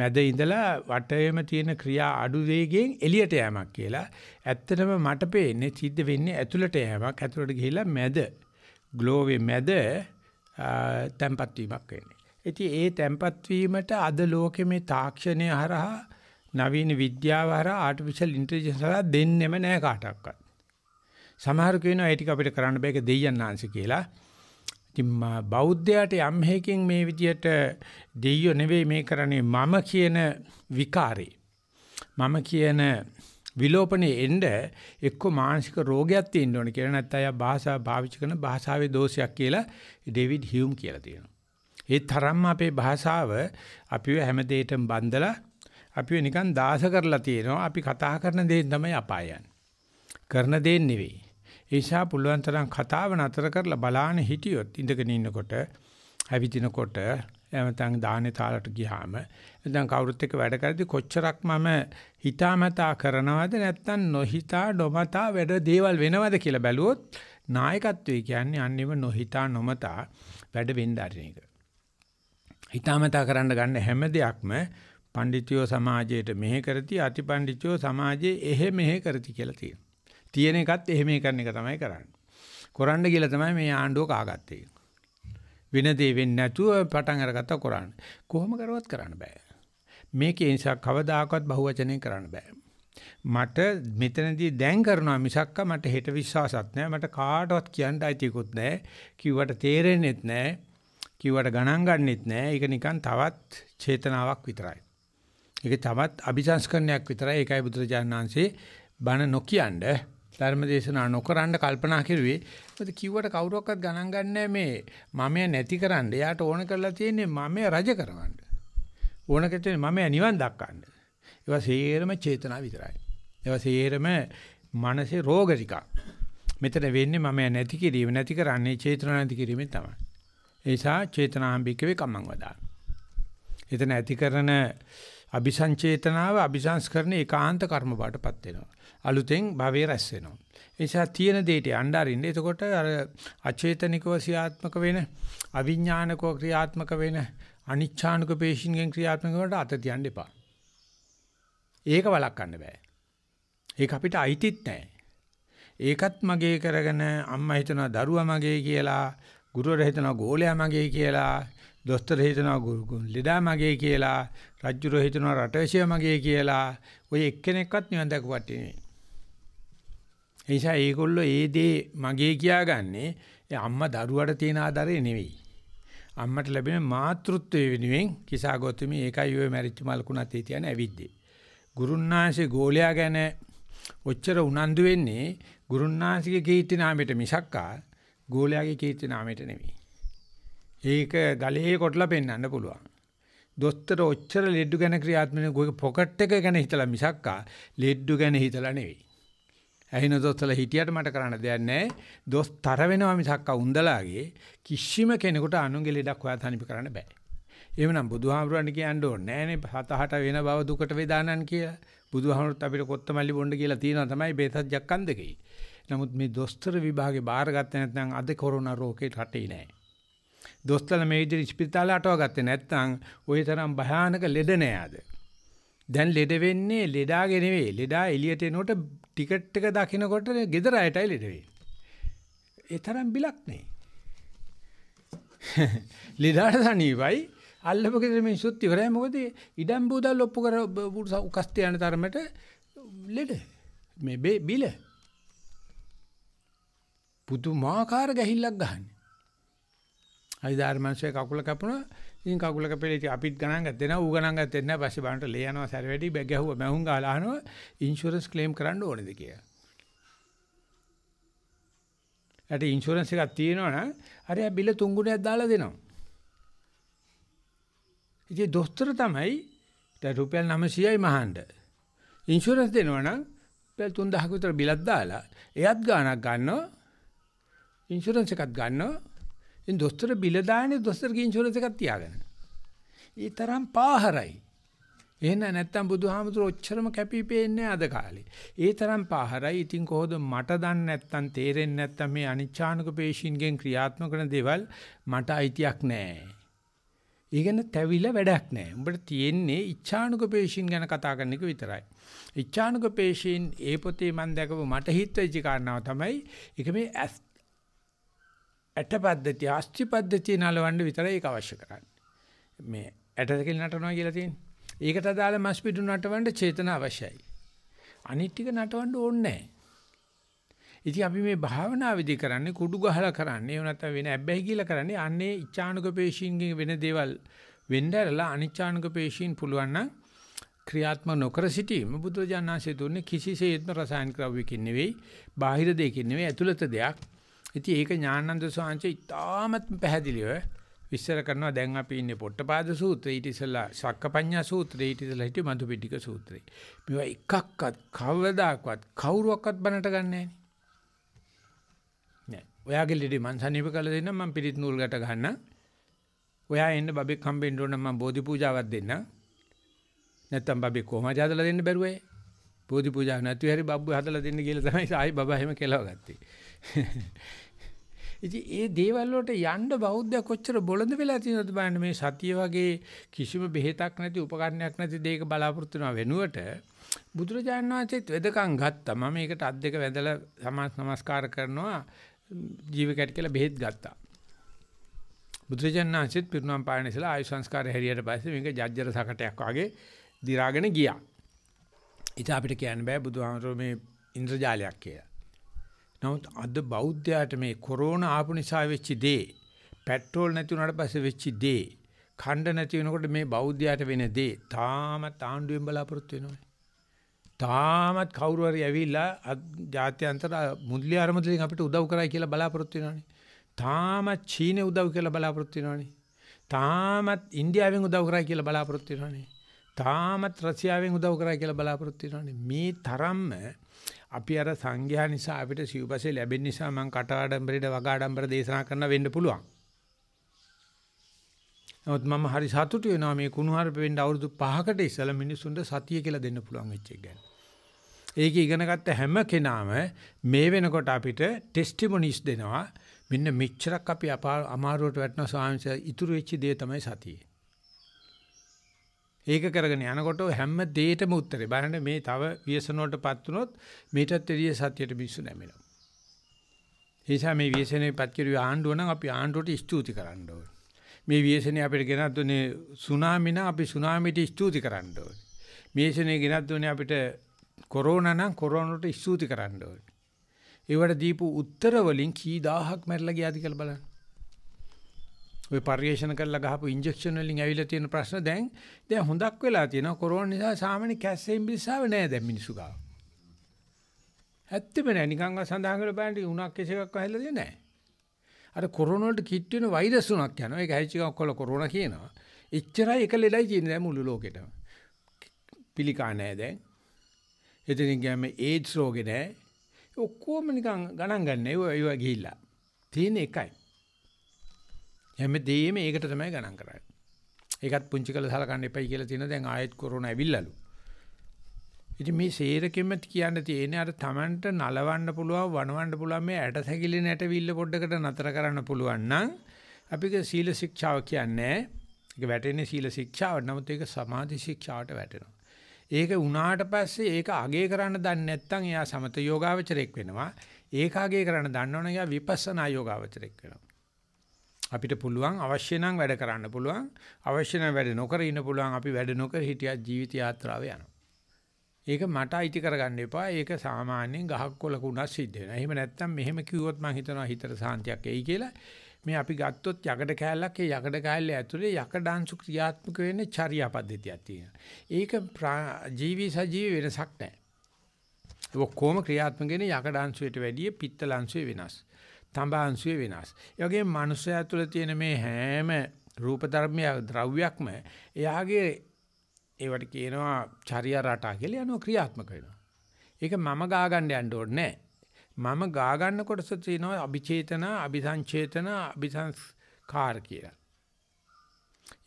මැද ඉඳලා වටේම තියෙන ක්‍රියා අඩු වේගයෙන් එළියට යamak කියලා. ඇත්තටම මට පේන්නේ සිද්ධ වෙන්නේ ඇතුළට යamak. ඇතුළට ගිහිලා මැද ග්ලෝවේ මැද තැම්පත් වීමක් වෙන්නේ. ඉතින් ඒ තැම්පත් වීමට අද ලෝකෙ මේ තාක්ෂණය හරහා නවීන විද්‍යාව හරහා ආටිෆිෂල් ඉන්ටෙලිජන්ස් හරහා දෙන්නෙම නෑ කාටවත්. සමහර කියනවා ඒ ටික අපිට කරන්න බෑක දෙයයන් ආංශ කියලා. ඉතින් බෞද්ධයාට යම් හේකින් මේ විදියට දෙයියෝ නෙවෙයි මේ කරන්නේ මම කියන විකාරේ. මම කියන විලෝපනේ එන්න එක්ක මානසික රෝගයක් තියෙන්න ඕනේ කියලා නැත්නම් අය භාෂා භාවිත කරන භාෂාවේ දෝෂයක් කියලා ඩේවිඩ් හියුම් කියලා තියෙනවා. ඒ තරම්ම අපේ භාෂාව අපිව හැම දෙයකටම බඳලා අපිව නිකන් දාස කරලා තියෙනවා. අපි කතා කරන දේ තමයි අපාය කරන දේ නෙවෙයි. ඒසා පුළුවන් තරම් කතාව නතර කරලා බලාන හිටියොත් ඉඳගෙන ඉන්නකොට, හැවිදිනකොට, එමෙතන් දාහනේ තාලට ගියාම, එතන කවුරුත් එක්ක වැඩ කරද්දී කොච්චරක් මම හිතාමතා කරනවද නැත්නම් නොහිතා නොමතා වැඩ දේවල් වෙනවද කියලා බැලුවොත් නායකත්වය කියන්නේ අන්නේම නොහිතා නොමතා වැඩ වෙන්න ආරින එක. හිතාමතා කරන්න ගන්න හැම දෙයක්ම පඬිතුයෝ සමාජයට මෙහෙ කරති අතිපඬිතුයෝ සමාජයේ එහෙ මෙහෙ කරති කියලා තියෙනවා. තියෙන එකත් එහෙ මෙහෙ කරන එක තමයි කරන්නේ. කරන්න කියලා තමයි මේ ආණ්ඩුව කාගත්තේ. වෙන දේ වෙන්නේ නැතුව පටන් අරගත්ත කරන්නේ. කොහොම කරුවත් කරන්න බෑ. මේකේ නිසා කවදාකවත් බහුවචනෙන් කරන්න බෑ. මට මෙතනදී දැන් කරනවා මිසක්ක මට හෙට විශ්වාසත් නැහැ මට කාටවත් කියන්න අයිතියකුත් නැහැ කිව්වට තේරෙන්නේත් නැහැ කිව්වට ගණන් ගන්නෙත් නෑ. ඒක නිකන් තවත් චේතනාවක් විතරයි. ඒක තවත් අභිසංස්කරණයක් විතරයි. ඒකයි බුදුරජාණන් වහන්සේ බණ නොකියනද ධර්මදේශනා නොකරන්න කල්පනා කරුවේ. මොකද කිව්වට කවුරක්වත් ගණන් ගන්නෑ මේ මමයා නැතිකරන්න. එයාට ඕන කරලා තියෙන්නේ මමයා රජ කරවන්න. ඕන කරන්නේ මමයා නිවන් දක්වන්න. ඒවා සේරම චේතනා විතරයි. ඒවා සේරම මනසේ රෝග ටිකක්. මෙතන වෙන්නේ මමයා නැති කිරීම නැති කරන්නේ චේතනා නැති කිරීමෙන් තමයි. ඒ නිසා චේතනාම්බිකවේ කම්මං වදා. එතන ඇති කරන අபிසංචේතනාව අபிසංස්කරණ ඒකාන්ත කර්ම බාටපත් වෙනවා. අලුතෙන් භවයේ රැස් වෙනවා. ඒ නිසා තියෙන දෙයට යන්න අරින්න. එතකොට අර අචේතනිකව සියාත්මක වෙන, අවිඥානිකව ක්‍රියාත්මක වෙන, අනිච්ඡානුක පේශින්ගෙන් ක්‍රියාත්මක වලට අත තියන්න එපා. ඒක වළක්වන්න බෑ. ඒක අපිට අයිතිත් නැහැ. ඒකත් මගේ කරගෙන අම්මා හිතනවා දරුවා මගේ කියලා ගුරුවරයා හිතනවා ගෝලයා මගේ කියලා, දොස්තර හිතනවා ලෙඩා මගේ කියලා, රජුරෝ හිතනවා රටවැසියා මගේ කියලා. ඔය එක්කෙනෙක්වත් නිවන් දක්වපටි නෙවෙයි. එනිසා ඒගොල්ලෝ ඒ දේ මගේ කියාගන්නේ අම්මා දරුවාට තියෙන ආදරේ නෙවෙයි. අම්මට ලැබෙන මාතෘත්වයේ වෙනුවෙන් කිසాగොතුමි ඒකයි ඔය මැරිච්ච මල්කුණත් ඒ කියන්නේ ඇවිද්දේ. ගුරුන්නාංශේ ගෝලයා ගැන ඔච්චර උනන්දු වෙන්නේ ගුරුන්නාංශිකේ කීර්ති නාමයට මිසක්කා ගෝලයාගේ කීර්ති නාමයට නෙවෙයි. ඒක ගලේ කොටලා පෙන්වන්න පුළුවන්. දොස්තර ඔච්චර ලෙඩු ගැන ක්‍රියාත්මක ගෝගේ පොකට් එක ගැන හිතලා මිසක්කා ලෙඩු ගැන හිතලා නෙවෙයි. ඇහින දොස්තරලා හිටියට මට කරන්න දෙයක් නැහැ. දොස්තර වෙනවා මිසක්කා උන්දලාගේ කිසිම කෙනෙකුට අනුන්ගේ ලෙඩක් හොයා තනිප කරන්න බෑ. එහෙමනම් බුදුහාමුදුරන්ට කියන්න ඕනේ නෑනේ හත හට වෙන බව දුකට වේදානන් කියලා. බුදුහාමුදුරුත් අපිට කොත්තමල්ලි බොන්න කියලා තියෙනවා තමයි බේසත් ජක්කන්දකේ. නමුත් මේ දොස්තර විභාගේ බාරගත්තේ නැත්නම් අද කොරෝනා රෝගේ රටේ නැහැ. දොස්තරලා මේ විදිහට ස්පිරිතාලේ අටවගත්තේ නැත්නම් ওই තරම් භයානක ලෙඩ නෑද? දැන් ලෙඩ වෙන්නේ ලෙඩාගේ නෙවෙයි. ලෙඩා එළියට එනකොට ටිකට් එක දකිනකොට ගෙදර අයටයි ලෙඩ වෙන්නේ. ඒ තරම් බිලක් නේ. ලෙඩාට තනියයි අල්ලපගෙද මේ සුත් ඉවරයි මොකද ඉඩම් බූදල් ඔප්පු කර උකස්ත යන තරමට ලෙඩ මේ බිල පුදුමාකාර ගැහිල්ලක් ගහන්නේ. හයිදාර මනුස්සය කකුල කැපුණා. ඉතින් කකුල කැපෙලා ඉතින් අපිත් ගණන් ගත්තේ නැහැ. ඌ ගණන් ගත්තේ නැහැ. පස්සේ බලන්න ලේ යනවා සැර වැඩි බැග ඇහුවා. මැහුම් ගාලා අහනවා ඉන්ෂුරන්ස් ක්ලේම් කරන්න ඕනේද කියලා. ඇට ඉන්ෂුරන්ස් එකක් තියෙනවනම් අර බිල තුන්ගුණයක් දාලා දෙනවා. ඉතින් දොස්තර තමයි දැන් රුපියල් 900යි මහන්ඩ. ඉන්ෂුරන්ස් දෙනවනම් රුපියල් 3000ක විතර බිලක් දාලා එයත් ගාණක් ගන්නවා. ඉන්ෂුරන්ස් එකක් ගන්නවා. ඉතින් දොස්තර බිල දාන්නේ දොස්තරගේ ඉන්ෂුරන්ස් එකක් තියාගෙන. ඒ තරම් පාහරයි. එහෙම නැත්තම් බුදුහාමුදුර ඔච්චරම කැපිපෙන්නේ අද කාලේ. ඒ තරම් පාහරයි. ඉතින් කොහොද මට දන්නේ නැත්තම් තේරෙන්නේ නැත්තම් මේ අනිච්ඡානක පේශින්ගෙන් ක්‍රියාත්මක කරන දේවල් මට අයිතියක් නැහැ. ඊගෙන තැවිලා වැඩක් නැහැ. උඹට තියෙන්නේ ඉච්ඡානුක පේශින් ගැන කතා කරන එක විතරයි. ඉච්ඡානුක පේශින් ඒ පොතේ මම දැකපු මට හිතෙච්ච කාරණාව තමයි ඒක මේ ඇස් ඇට පද්ධතිය, ආස්ති පද්ධතිය නලවන්න විතරයි ඒක අවශ්‍ය කරන්නේ. මේ ඇටද කියලා නටනවා කියලා තියෙන්නේ. ඒකට අදාළ මස් පිටු නටවන්න චේතන අවශ්‍යයි. අනිත් ටික නටවන්න ඕනේ නැහැ. ඉතින් අපි මේ භාවනා විදි කරන්නේ කුඩු ගහලා කරන්නේ එහෙම නැත්නම් වෙන ඇබ්බැහි කියලා කරන්නේ අන්නේ ඉච්ඡානුක පේශීන්ගෙන් වෙන දේවල් වෙnderලා අනිච්ඡානුක පේශීන් පුළුවන් නම් ක්‍රියාත්මක නොකර සිටීම බුදුරජාණන් ශ්‍රී දුන්නේ කිසිසේත්ම රසායනික ද්‍රව්‍යකින් නෙවෙයි බාහිර දෙයකින් නෙවෙයි ඇතුළත දෙයක් ඉතින් ඒක ඥානানন্দ සෝංශ ඉතාමත් පැහැදිලිව විස්තර කරනවා දැන් අපි ඉන්නේ පොට්ටපාද සූත්‍රය ඊට ඉස්සෙල්ලා සක්කපඤ්ඤා සූත්‍රය ඊට ඉස්සෙල්ලා හිටිය මధుපිටික සූත්‍රය. මේවා එකක්වත් කවදාකවත් කවුරුවක්වත් බනට ගන්නෑ නේ. ඔයාගේ ලෙඩේ මං සනීප කළා දෙන්න මං පිරිත් නූල් ගැට ගන්න. ඔයා එන්න බබෙක් හම්බෙන්න ඕන මං බෝධි පූජාවක් දෙන්න. නැත්තම් බබෙක් කොහමද හදලා දෙන්න බැරුවේ? බෝධි පූජාවක් නැතුව හරි බබ්බු හදලා දෙන්න කියලා තමයි ආයි බබා එහෙම කෙලව ගත්තේ. ඉතින් ඒ දේවල් වලට යන්න බෞද්ධ කොච්චර බොළඳ වෙලා තියෙනවද බලන්න මේ සතිය වගේ කිසිම බෙහෙතක් නැති උපකරණයක් නැති දෙයක බලාපොරොත්තු වෙන වෙනුවට බුදුරජාණන් වහන්සේත් වෙදකම් ගත්තා. මම ඒකට අත් දෙක වැදලා සමාස් නමස්කාර කරනවා ජීවකයට කියලා බෙහෙත් ගත්තා. බුදුරජාණන් වහන්සේත් පිරුණම් පායන ඉසලා ආයු සංස්කාර හැරියට පස්සේ මේක ජජ්ජර සකටයක් වගේ දිරාගෙන ගියා. ඉතින් අපිට කියන්න බෑ බුදුහාමරෝ මේ ඉන්ද්‍රජාලයක් කියලා. නමුත් අද බෞද්ධයාට මේ කොරෝනා ආපු නිසා වෙච්ච දේ, පෙට්‍රල් නැති වුණාට පස්සේ වෙච්ච දේ, ඛණ්ඩ නැති වෙනකොට මේ බෞද්ධයාට වෙන දේ තාමත් ආණ්ඩුවෙන් බලාපොරොත්තු වෙනවා. තාමත් කවුරු හරි ඇවිල්ලා ජාත්‍යන්තර මුල්‍ය ආරමුදලින් අපිට උදව් කරයි කියලා බලාපොරොත්තු වෙනවනේ. තාමත් චීනේ උදව් කියලා බලාපොරොත්තු වෙනවනේ. තාමත් ඉන්දියාවෙන් උදව් කරයි කියලා බලාපොරොත්තු වෙනවනේ. තාමත් රසියාවෙන් උදව් කරා කියලා බලාපොරොත්තු වෙනවානේ. මේ තරම්ම අපි අර සංඝයා නිසා අපිට සිව්පසේ ලැබෙන නිසා මං කට ආඩම්බරේට වග ආඩම්බර දේශනා කරන්න වෙන්න පුළුවන්. නමුත් මම හරි සතුටු වෙනවා මේ කුණුහරුප වෙන්න අවුරුදු 5කට ඉස්සෙල්ලා මිනිසුන්ට සතිය කියලා දෙන්න පුළුවන් වෙච්ච එක ගැන. ඒක ඉගෙනගත්ත හැම කෙනාම මේ වෙනකොට අපිට ටෙස්ටිමොනිස් දෙනවා. මෙන්න මෙච්චරක් අපි අමාරුවට වැටෙනවා ස්වාමීන් වහන්සේ ඉතුරු වෙච්ච දේ තමයි සතියේ. ඒක කරගෙන යනකොට හැම දෙයකම උත්තරේ බලන්න මේ තව ව්‍යසන වලටපත් වුණොත් මේටත් එළිය සත්‍යයට මිසු නැමෙනවා. ඒ නිසා මේ ව්‍යසනයේපත් කිරුවේ ආණ්ඩුව නම් අපි ආණ්ඩුවට ස්තුති කරන්න ඕනේ. මේ ව්‍යසනය අපිට ගෙනත් දුන්නේ සුනාමි නම් අපි සුනාමිට ස්තුති කරන්න ඕනේ. මේ ව්‍යසනය ගෙනත් දුන්නේ අපිට කොරෝනා නම් කොරෝනාට ස්තුති කරන්න ඕනේ. ඒවට දීපු උත්තර වලින් කී දහහක් මැරිලා ගියාද කියලා බලන්න. ওই පරිේශන කරලා ගහපු ඉන්ජෙක්ෂන් වලින් ඇවිල්ලා තියෙන ප්‍රශ්න දැන් දැන් හොඳක් වෙලා තියෙනවා කොරෝනා නිසා සාමාන්‍ය කැස්සෙන් බිස්සාව නෑ දැන් මිනිස්සු ගාව. ඇත්තම නෑ නිකන් සඳහන් කරලා බලන්න උණක් කෙසේකක් වහලා දෙන්නේ නෑ. අර කොරෝනා වලට කිට් වෙන වෛරස් උණක් යනවා. ඒක හැදිච්ච එකක් කොල කොරෝනා කියනවා. එච්චරයි එක ලෙඩයි තියෙන දැන් මුළු ලෝකෙටම. පිළිකා නෑ දැන්. එතනින් ගියාම ඒඩ්ස් රෝගේ නෑ. ඔක්කොම නිකන් ගණන් ගන්න ඒව ඒව ගිහිල්ලා. තියෙන එකයි. හැමදේම ඒකට තමයි ගණන් කරන්නේ. ඒකත් පුංචි කළ සලකන්න එපයි කියලා තියෙන දැන් ආයෙත් කොරෝනා ඇවිල්ලාලු. ඉතින් මේ සේරකෙම කියන්න තියෙන්නේ අර Tamanට නලවන්න පුළුවන් වනවන්න පුළුවන් මේ ඇට සැකිලි නැටවිල්ල පොඩ්ඩකට නතර කරන්න පුළුවන් නම් අපික සීල ශික්ෂාව කියන්නේ ඒක වැටෙන්නේ සීල ශික්ෂාවට නමුත් ඒක සමාධි ශික්ෂාවට වැටෙනවා. ඒක උනාට පස්සේ ඒක අගේ කරන්න දන්නේ නැත්නම් එයා සමත යෝගාවචරයක් වෙනවා. ඒක අගේ කරන්න දන්නවනම් එයා විපස්සනා යෝගාවචරයක් වෙනවා. අපිට පුළුවන් අවශ්‍ය නම් වැඩ කරන්න පුළුවන් අවශ්‍ය නම් වැඩ නොකර ඉන්න පුළුවන් අපි වැඩ නොකර හිටියත් ජීවිත යාත්‍රාව යනවා ඒක මට අයිති කරගන්න එපා ඒක සාමාන්‍යයෙන් ගහක් කොලක උනත් සිද්ධ වෙනවා එහෙම නැත්නම් මෙහෙම කිව්වොත් මම හිතනවා හිතට සාන්තියක් එයි කියලා මේ අපි ගත්තොත් යකඩ කෑල්ලක් ඒ යකඩ කෑල්ල ඇතුලේ යකඩාංශු ක්‍රියාත්මක වෙන්නේ චර්යා පද්ධතියක් තියෙනවා ඒක ජීවි සජීවි වෙනසක් නැහැ ඔක්කොම ක්‍රියාත්මක වෙන්නේ යකඩාංශුවට වැඩිය පිත්තලාංශුවේ වෙනස් තඹාංශුවේ වෙනස්. ඒ වගේම මනුස්සයා තුළ තියෙන මේ හැම රූප ධර්මයක් ද්‍රව්‍යක්ම එයාගේ ඒවට කියනවා චර්යා රටා කියලා යනවා ක්‍රියාත්මක වෙනවා. ඒක මම ගා ගන්න යන්න ඕනේ නෑ. මම ගා ගන්න කොටස තියෙනවා අபிචේතන, අபிසංචේතන, අபிසංස්කාර කියලා.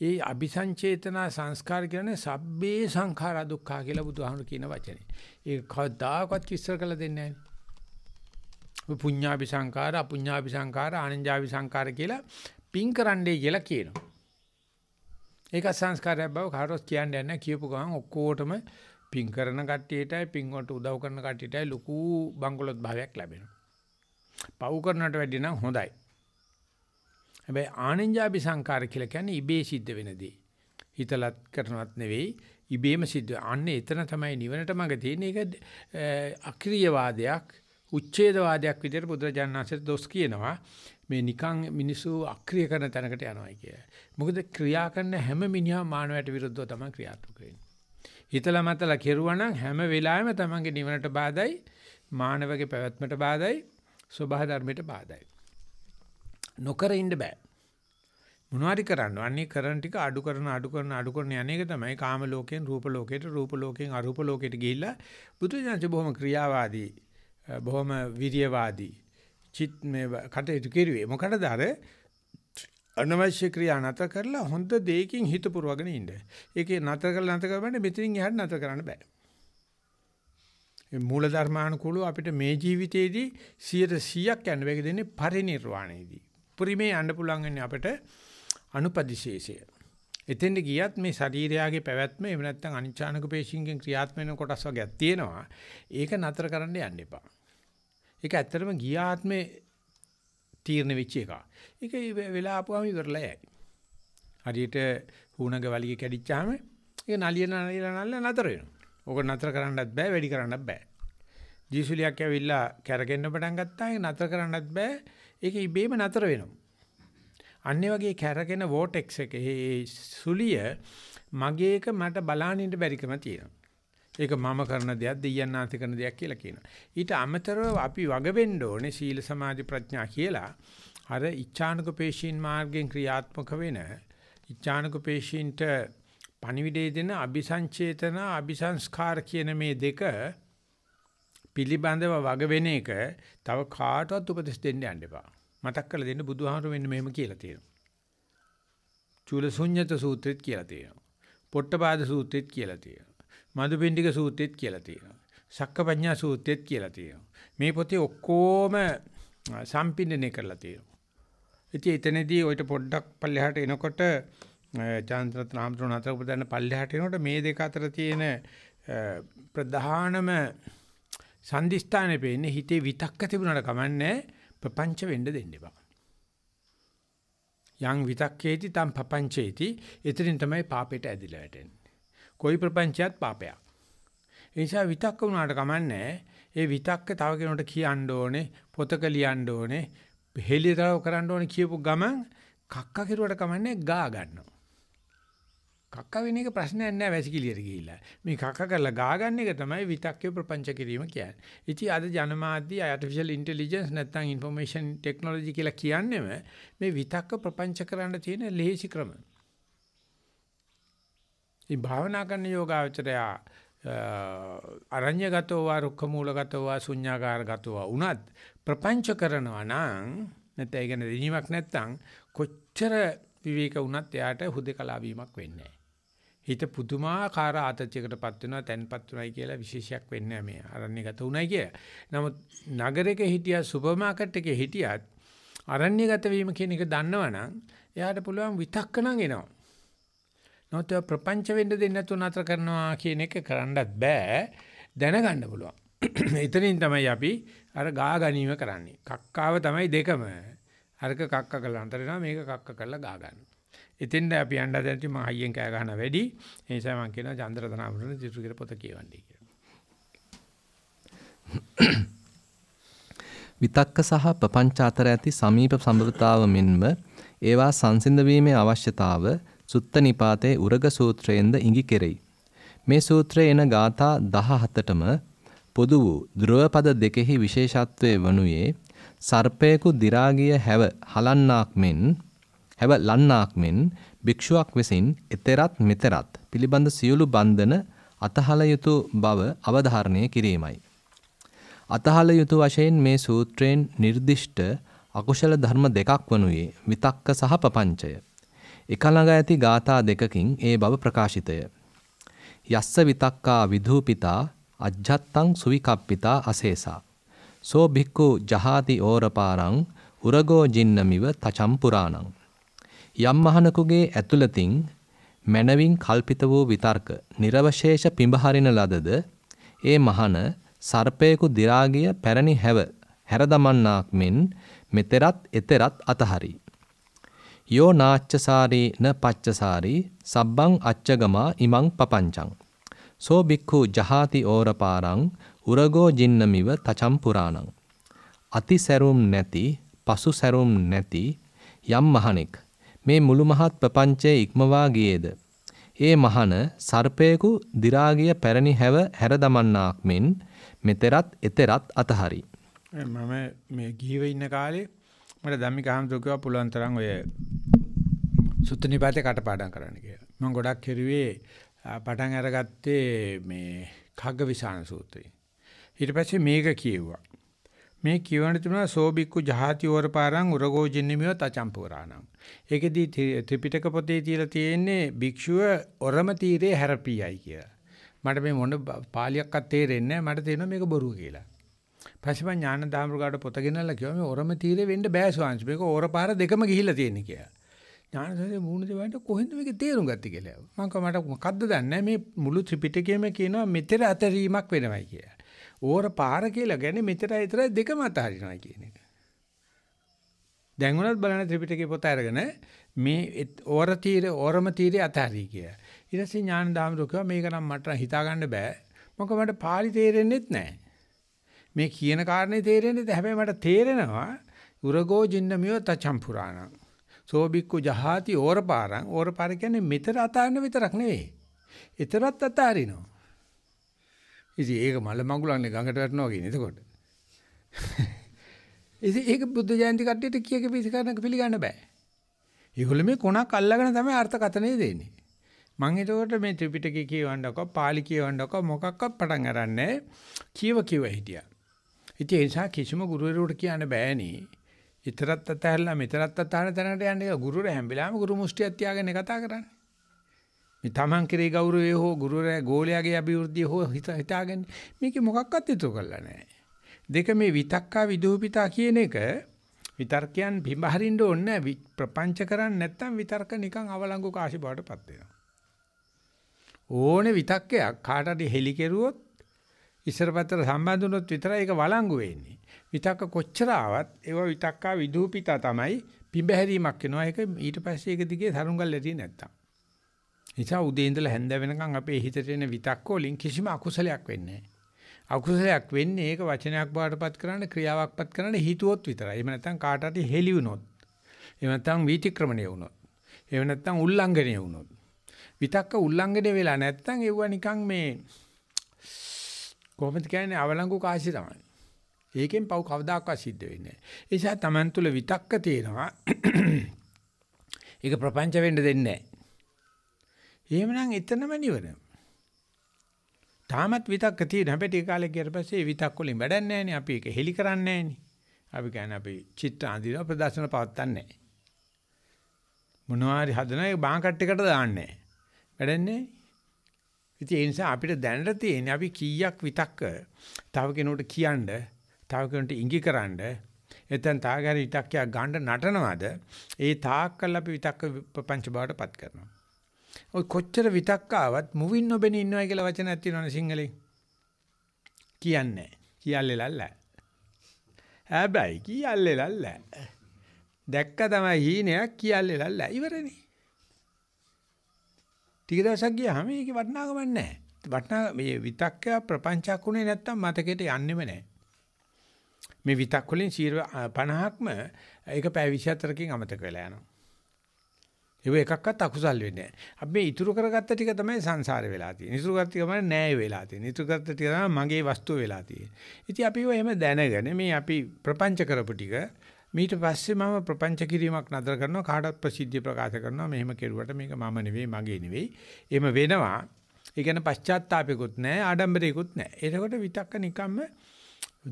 ඒ අபிසංචේතන සංස්කාර කියන්නේ සබ්බේ සංඛාර දුක්ඛා කියලා බුදුහාමුදුරු කියන වචනේ. ඒක කවදාකවත් ඉස්සර කළ දෙන්නේ නෑනේ. පුඤ්ඤාපි සංඛාර, අපුඤ්ඤාපි සංඛාර, ආනන්ජාපි සංඛාර කියලා පින් කරන්නේ කියලා කියනවා. ඒක සංස්කාරයක් බව කාටවත් කියන්නේ නැහැ. කියපු ගමන් ඔක්කොටම පින් කරන කට්ටියටයි පින් වලට උදව් කරන කට්ටියටයි ලොකු බංගලොත් භාවයක් ලැබෙනවා. පව් කරනට වැඩිය නම් හොඳයි. හැබැයි ආනන්ජාපි සංඛාර කියලා කියන්නේ ඉබේ සිද්ධ වෙන දේ. හිතලත් කරනවත් නෙවෙයි ඉබේම සිද්ධ අන්න එතන තමයි නිවනට මඟ තියෙන එක අක්‍රීය වාදයක් උච්ඡේදවාදයක් විදිහට බුදුරජාණන් වහන්සේ දොස් කියනවා මේ නිකන් මිනිස්සු අක්‍රිය කරන තැනකට යනවායි කිය. මොකද ක්‍රියා කරන හැම මිනිහා මානවයට විරුද්ධව තමයි ක්‍රියාත්මක වෙන්නේ. හිතලා මතලා කෙරුවනම් හැම වෙලාවෙම තමන්ගේ නිවනට බාධායි, මානවගේ පැවැත්මට බාධායි, සබහා ධර්මයට බාධායි. නොකර ඉන්න බෑ. මොනවාරි කරන්න. අන්නේ කරන ටික අඩු කරන අඩු කරන අඩු කරන යන්නේක තමයි කාම ලෝකයෙන් රූප ලෝකයට, රූප ලෝකයෙන් අරූප ලෝකයට ගිහිල්ලා බුදුජානක බොහොම ක්‍රියාවාදී බොහොම විරියවාදී චිත් මේ කටයුතු කෙරුවේ මොකටද අර අනවශ්‍ය ක්‍රියා නැතර කරලා හොඳ දෙයකින් හිත පුරවගෙන ඉන්න. ඒකේ නැතර කරලා නැතර කරන්නේ මෙතනින් එහාට නැතර කරන්න බෑ. මේ මූල ධර්මානුකූලව අපිට මේ ජීවිතේදී 100%ක් යන්න වෙක දෙන්නේ පරිණිර්වාණයදී. උපරිමේ යන්න පුළුවන් වෙන්නේ අපිට අනුපදිශේෂය. එතෙන්ට ගියත් මේ ශරීරයාගේ පැවැත්ම එහෙම නැත්නම් අනිච්ඡානක පේශින්ගෙන් ක්‍රියාත්මක වෙන කොටස් වර්ගයක් තියෙනවා. ඒක නතර කරන්න යන්න එපා. ඒක ඇත්තටම ගිය ආත්මේ තීරණ වෙච්ච එකක්. ඒක වෙලා ආපුවම ඉවරලා යයි. හරියට හුණඟ වලිය කැඩිච්චාම ඒක නලියන නලියන නල්ල නතර වෙනවා. ඕක නතර කරන්නත් බෑ වැඩි කරන්නත් බෑ. ජීසුලියක් ඇවිල්ලා කැරගෙන්න පටන් ගත්තා ඒක නතර කරන්නත් බෑ. ඒක ඉබේම නතර වෙනවා. අන්නේ වගේ කැරගෙන වෝටෙක්ස් එකේ සුලිය මගේ එක මට බලානින්න බැරිකම තියෙනවා. ඒක මම කරන දෙයක් දෙයයන් ආන්ති කරන දෙයක් කියලා කියනවා. ඊට අමතරව අපි වග වෙන්න ඕනේ සීල සමාධි ප්‍රඥා කියලා. අර ඉච්ඡානුක පේශීන් මාර්ගෙන් ක්‍රියාත්මක වෙන ඉච්ඡානුක පේශීන්ට පණිවිඩය දෙන අபிසංචේතන අபிසංස්කාර කියන මේ දෙක පිළිබඳව වග වෙන එක තව කාටවත් උපදෙස් දෙන්න යන්න එපා. මතක් කරලා දෙන්න බුදුහාමුදුරු මෙන්න මෙහෙම කියලා තියෙනවා. චූලසුඤ්ඤත සූත්‍රෙත් කියලා තියෙනවා. පොට්ටපාද සූත්‍රෙත් කියලා තියෙනවා. මදුපිණ්ඩික සූත්‍රෙත් කියලා තියෙනවා. සක්කපඤ්ඤා සූත්‍රෙත් කියලා තියෙනවා. මේ පොතේ ඔක්කොම සම්පින්දනය කරලා තියෙනවා. ඉතින් එතනදී ඔයිට පොඩ්ඩක් පල්ලෙහාට එනකොට චාන්ද්‍රත් නාමතුන් අතර උපදන්න පල්ලෙහාට එනකොට මේ දෙක අතර තියෙන ප්‍රධානම සම්දිස්ථානේ පෙන්නේ හිතේ විතක්ක තිබුණාට කමන්නේ ප්‍රපංච වෙන්න දෙන්න එපා. යං විතක්කේති තම් පපංචේති එතනින් තමයි පාපයට ඇදිලා වැටෙන්නේ. කොයි ප්‍රපංචයත් පාපයක්. ඒ නිසා විතක්ක වුණාට කමන්නේ ඒ විතක්ක තව කෙනෙකුට කියන්න ඕනේ, පොතක ලියන්න ඕනේ, හෙළියතාව කරන්න ඕනේ කියපු ගමන් කක්ක කෙරුවට කමන්නේ ගා ගන්නවා. කක්ක වෙන එක ප්‍රශ්නයක් නෑ වැසිකිළියට ගිහිල්ලා. මේ කක්ක කරලා ගාගන්න එක තමයි විතක්කේ ප්‍රපංච කිරීම කියන්නේ. ඉතින් අද ජනමාධ්‍ය artificial intelligence නැත්නම් information technology කියලා කියන්නේම මේ විතක්ක ප්‍රපංච කරන්න තියෙන ලේසි ක්‍රම. ඉතින් භාවනා කරන යෝගාවචරයා අරඤ්‍යගතව රුක්ඛමූලගතව ශුඤ්ඤාකාරගතව වුණත් ප්‍රපංච කරනවා නම් නැත්නම් ඒ කියන්නේ දිනීමක් නැත්නම් කොච්චර විවේක වුණත් එයාට හුදකලා වීමක් වෙන්නේ හිත පුදුමාකාර ආතතියකටපත් වෙනවා තැන්පත් උනායි කියලා විශේෂයක් වෙන්නේ මේ අරණ්‍යගත උනායි කියලා. නමුත් නගරයක හිටියා සුපර් මාකට් එකේ හිටියත් අරණ්‍යගත වීම කියන එක දන්නවනම් එයාට පුළුවන් විතක්ක නම් එනවා. නමුත් ඒවා ප්‍රපංච වෙන්න දෙන්නේ නැතුව නතර කරනවා කියන එක කරන්නත් බෑ. දැනගන්න පුළුවන්. එතනින් තමයි අපි අර ගා ගැනීම කරන්නේ. කක්කාව තමයි දෙකම. අරක කක්ක කරලා අතර වෙනවා මේක කක්ක කරලා ගා ගන්න. එතෙන්ද අපි යන්න දැනටි මම හයියෙන් කෑ ගහන වැඩි. ඒ නිසා මම කියනවා චන්ද්‍රතනාවරණ ත්‍රිසුගිර පොත කියවන්නේ කියලා. විතක්ක සහ ප්‍රපංච අතර ඇති සමීප සම්බන්ධතාව මෙන්ම ඒවා සංසිඳ අවශ්‍යතාව සුත්ත නිපාතේ උරග සූත්‍රයෙන්ද ඉඟි කෙරෙයි. මේ සූත්‍රයේ එන ගාථා 17ටම පොදු වූ ධ්‍රවපද දෙකෙහි විශේෂත්වය වනුයේ සර්පයෙකු දිරාගිය හැව හලන්නාක් මෙන් හැව ලන්නාක් මෙන් භික්ෂුවක් විසින් එතරත් මෙතරත් පිළිබඳ සියලු බන්ධන අතහල යුතු බව අවධාරණය කිරීමයි. අතහල යුතු වශයෙන් මේ සූත්‍රයෙන් නිර්දිෂ්ට අකුශල ධර්ම දෙකක් වනුයේ විතක්ක සහ පපංචය. එක ළඟ ඇති ගාථා දෙකකින් ඒ බව ප්‍රකාශිතය. යස්ස විතක්කා විධූපිතා අජ්ජත්තං සුවිකප්පිතා අසේසා. සෝ භික්ඛු ජහාති ඕරපාරං උරගෝ ජින්නමිව තචම් පුරාණං. යම් මහණකුගේ ඇතුළතින් මනවින් කල්පිත වූ විතර්ක නිර්වශේෂ පිඹහරින ලදද ඒ මහන සර්පේකු දිරාගිය පැරණි හැව හැරදමන්නාක් මෙන් මෙතරත් එතරත් අතහරි යෝ නාච්චසාරී න පච්චසාරී සබ්බං අච්චගමා ඉමං පපංචං සෝ බික්ඛු ජහාති ඕරපාරං උරගෝ ජින්නමිව තචම් පුරාණං අති සැරුම් නැති පසු සැරුම් නැති යම් මහණෙක් මේ මුළු මහත් ප්‍රපංචයේ ඉක්මවා ගියේද ඒ මහන සර්පයෙකු දි รา ගිය පැරණි හැව හැර දමන්නාක් මෙන් මෙතරත් එතරත් අතහරි මම මේ ගිහිව ඉන්න කාලේ මට ධම්මික හාමුදුරුවෝ කිව්වා පුළුවන් තරම් ඔය සුත්තනිපාතේ කටපාඩම් කරන්න කියලා. මම ගොඩක් කෙරුවේ පටන් අරගත්තේ මේ කග්ගවිසාන සූත්‍රය. ඊට පස්සේ මේක කියෙව්වා. මේ කියවන තුන සෝබික්කු ජහතිවර පාරං උරගෝ ජින්නිමිය තචම්පෝරාණං. ඒකෙදි ත්‍රිපිටක පොතේ තියලා තියෙන්නේ භික්ෂුව ඔරම තීරේ හැරපියයි කියලා. මට මේ මොන පාලියක්වත් තේරෙන්නේ නැහැ. මට තේරෙනවා මේක බොරුව කියලා. පස්සේ මම ඥාන දාමරුගාට පොත ගෙනල්ලා කිව්වා මේ ඔරම තීරේ වෙන්න බෑ ස්වාමීන් මේක ඔරපාර දෙකම ගිහිල්ලා තියෙන්නේ කියලා. ඥානසාරේ මූණ දෙවන්න කොහෙන්ද මේක තේරුම් ගත්තේ කියලා. මම කව මට මොකද්ද දන්නේ මේ මුළු ත්‍රිපිටකයේම කියනවා මෙතර අතරීමක් වෙනවයි කියලා. ඕරපාර කියලා කියන්නේ මෙතරයි විතරයි දෙකම අතහරිනවා කියන එක. දැන් උනත් බලන ත්‍රිපිටකේ පොත අරගෙන මේ ඕර තීරේ ඕරම තීරේ අතහැරී කිය. ඊට පස්සේ ඥානදාමරු කිව්වා මේක නම් මට හිතා ගන්න බෑ. මොකද මට පාළි තේරෙන්නෙත් නෑ. මේ කියන කාරණේ තේරෙන්නේ නැහැ. හැබැයි මට තේරෙනවා උරගෝ ජින්නමියෝ තචම්පුරාණ. සෝබික්කු ජහාති ඕරපාරං. ඕරපාර කියන්නේ මෙතර අතාරින විතරක් නෙවෙයි. එතරත් අතාරිනවා. ඉතින් ඒක මල මඟුලන්නේ ගඟට වැටෙනවා කියන්නේ එතකොට. ඉතින් ඒක බුද්ධ ජයන්ති කට්ටියට කීයක පිළිගන්න පිළිගන්න බෑ. ඒගොල්ලෝ මේ කොනක් අල්ලගෙන තමයි අර්ථකථනය දෙන්නේ. මම එතකොට මේ ත්‍රිපිටකය කියවන්නකො, පාලි කියවන්නකො මොකක්වත් පටන් අරන්නේ කියව කිව හිටියා. ඉතින් ඒ නිසා කිසිම ගුරුවරයෙකුට කියන්න බෑනේ. ඊතරත් අතහැරලා මෙතරත් අතහන තැනට යන්නේ ගුරුවර හැම වෙලාවෙම ගුරු මුෂ්ටියක් තියාගෙන කතා කරන්නේ. මේ තමන් කෙරේ ගෞරවය හෝ ගුරුවරයා ගෝලයාගේ අභිවෘද්ධිය හෝ හිතාගෙන මේක මොකක්වත් හිතුව කරලා නැහැ. දෙක මේ විතක්කා විදූපිතා කියන එක විතර්කයන් බිම හරින්න ඕනේ ප්‍රපංච කරන්නේ නැත්නම් විතර්ක නිකන් අවලංගු කාසි බවටපත් වෙනවා. ඕනේ විතක්කයක් කාට හරි හෙලි කෙරුවොත් ඉස්සර පැත්තට සම්බන්ධ වුණොත් විතරයි ඒක වළංගු වෙන්නේ. විතක්ක කොච්චර ආවත් ඒව විතක්කා විදූපිතා තමයි පිඹහැරීමක් වෙනවා. ඒක ඊට පස්සේ ඒක දිගේ තරුංගල් ඇදී නැත්තම්. නිසා උදේ ඉඳලා හැන්ද වෙනකන් අපේ හිතට එන විතක්ක වලින් කිසිම අකුසලයක් වෙන්නේ අකුසලයක් වෙන්නේ ඒක වචනයක් බාටපත් කරන්න ක්‍රියාවක්පත් කරන්න හිතුවොත් විතරයි. එහෙම නැත්නම් කාටට හෙලි වුණොත්. එහෙම නැත්නම් වීතික්‍රමණය වුණොත්. එහෙම නැත්නම් උල්ලංඝනය වුණොත්. විතක්ක උල්ලංඝනය වෙලා නැත්නම් ඒව නිකන් මේ කොහොමද කියන්නේ අවලංගු කාසි තමයි. ඒකෙන් පව් කවදාකවත් සිද්ධ වෙන්නේ නැහැ. ඒ නිසා Taman තුල විතක්ක තියෙනවා. ඒක ප්‍රපංච වෙන්න දෙන්නේ නැහැ. එහෙමනම් එතනම නිවන. තාමත් විතක්ක තියෙන හැබැයි ටික කාලෙක ගියට පස්සේ ඒ විතක්ක වලින් වැඩක් නැහැ නේ. අපි ඒක හෙලි කරන්නේ නැහැ නේ. අපි කියන්නේ අපි චිත්ත අඳින ප්‍රදර්ශන පවත්න්නේ නැහැ. මොනවාරි හදන එක බාහකට එකට දාන්නේ නැහැ. වැඩක් නැහැ. ඉතින් ඒ නිසා අපිට දැනට තියෙන්නේ අපි කීයක් විතක්ක තව කෙනෙකුට කියන්න, තව කෙනෙකුට ඉඟිකරන්න, එතෙන් තාගාර විතක්කයක් ගන්න නටනවාද? ඒ තාක්කල් අපි විතක්ක පංච බවටපත් කරනවා. ඔය කොච්චර විතක්ක ආවත් මුවින් නොබෙන ඉන්නවයි කියලා වචනයක් තියෙනවනේ සිංහලෙන්. කියන්නේ. කියල්ලෙලල්ල. හැබැයි කියල්ලෙලල්ල. දැක්ක තමයි හීනයක් කියල්ලෙලල්ල. ඉවරනේ. ටික දවසක් ගියාම ඒකේ වටිනාකමක් නැහැ. වටිනා මේ විතක්කය ප්‍රපංචයක් උනේ නැත්තම් මතකෙට යන්නෙම නැහැ. මේ විතක් වලින් 50ක්ම ඒක පැය 24කින් අමතක වෙලා යනවා. ඒව එකක්වත් අකුසල් වෙන්නේ නැහැ. අපි මේ ඉතුරු කරගත්ත ටික තමයි සංසාරේ වෙලා තියෙන්නේ. ඉතුරු කරගත්ත ටික තමයි ණය වෙලා තියෙන්නේ. ඉතුරු කරගත්ත ටික තමයි මගේ වස්තුව වෙලා තියෙන්නේ. ඉතින් අපි ඒව එහෙම දැනගෙන මේ අපි ප්‍රපංච කරපු ටික මීට පස්සේ මම ප්‍රපංච කිරීමක් නතර කරනවා කාටවත් ප්‍රසිද්ධිය ප්‍රකාශ කරනවා මෙහෙම කෙරුවට මේක මම නෙවෙයි මගේ නෙවෙයි එහෙම වෙනවා ඒ කියන්නේ පශ්චාත්තාපයකුත් නැහැ ආඩම්බරයකුත් නැහැ එතකොට විතක්ක නිකම්ම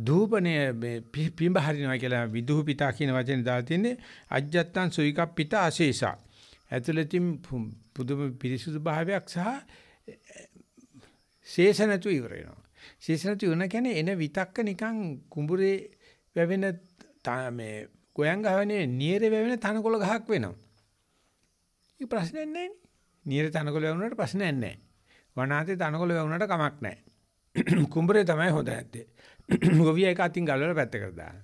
දූපණය මේ පිඹ හරිනවා කියලා විදුහු පිතා කියන වචනේ දාලා තින්නේ අජ්ජත්තං සුයිකප් පිතා අශේෂා ඇතුළතින් පුදුම පිරිසුදු භාවයක් සහ ශේෂ නැතු ඉවර වෙනවා ශේෂ නැතු වෙන කියන්නේ එන විතක්ක නිකන් කුඹුරේ වැවෙන මේ ගොයන් ගහ නෙවෙයි නියරේ වැවෙන තනකොළ ගහක් වෙනවා. ඒක ප්‍රශ්නයක් නැහැ නේ. නියරේ තනකොළ වැවුනට ප්‍රශ්නයක් නැහැ. වනාතේ තනකොළ වැවුනට කමක් නැහැ. කුඹරේ තමයි හොඳ ඇත්තේ. ගොවිය එක අතින් ගලවලා පැත්තකට දාන.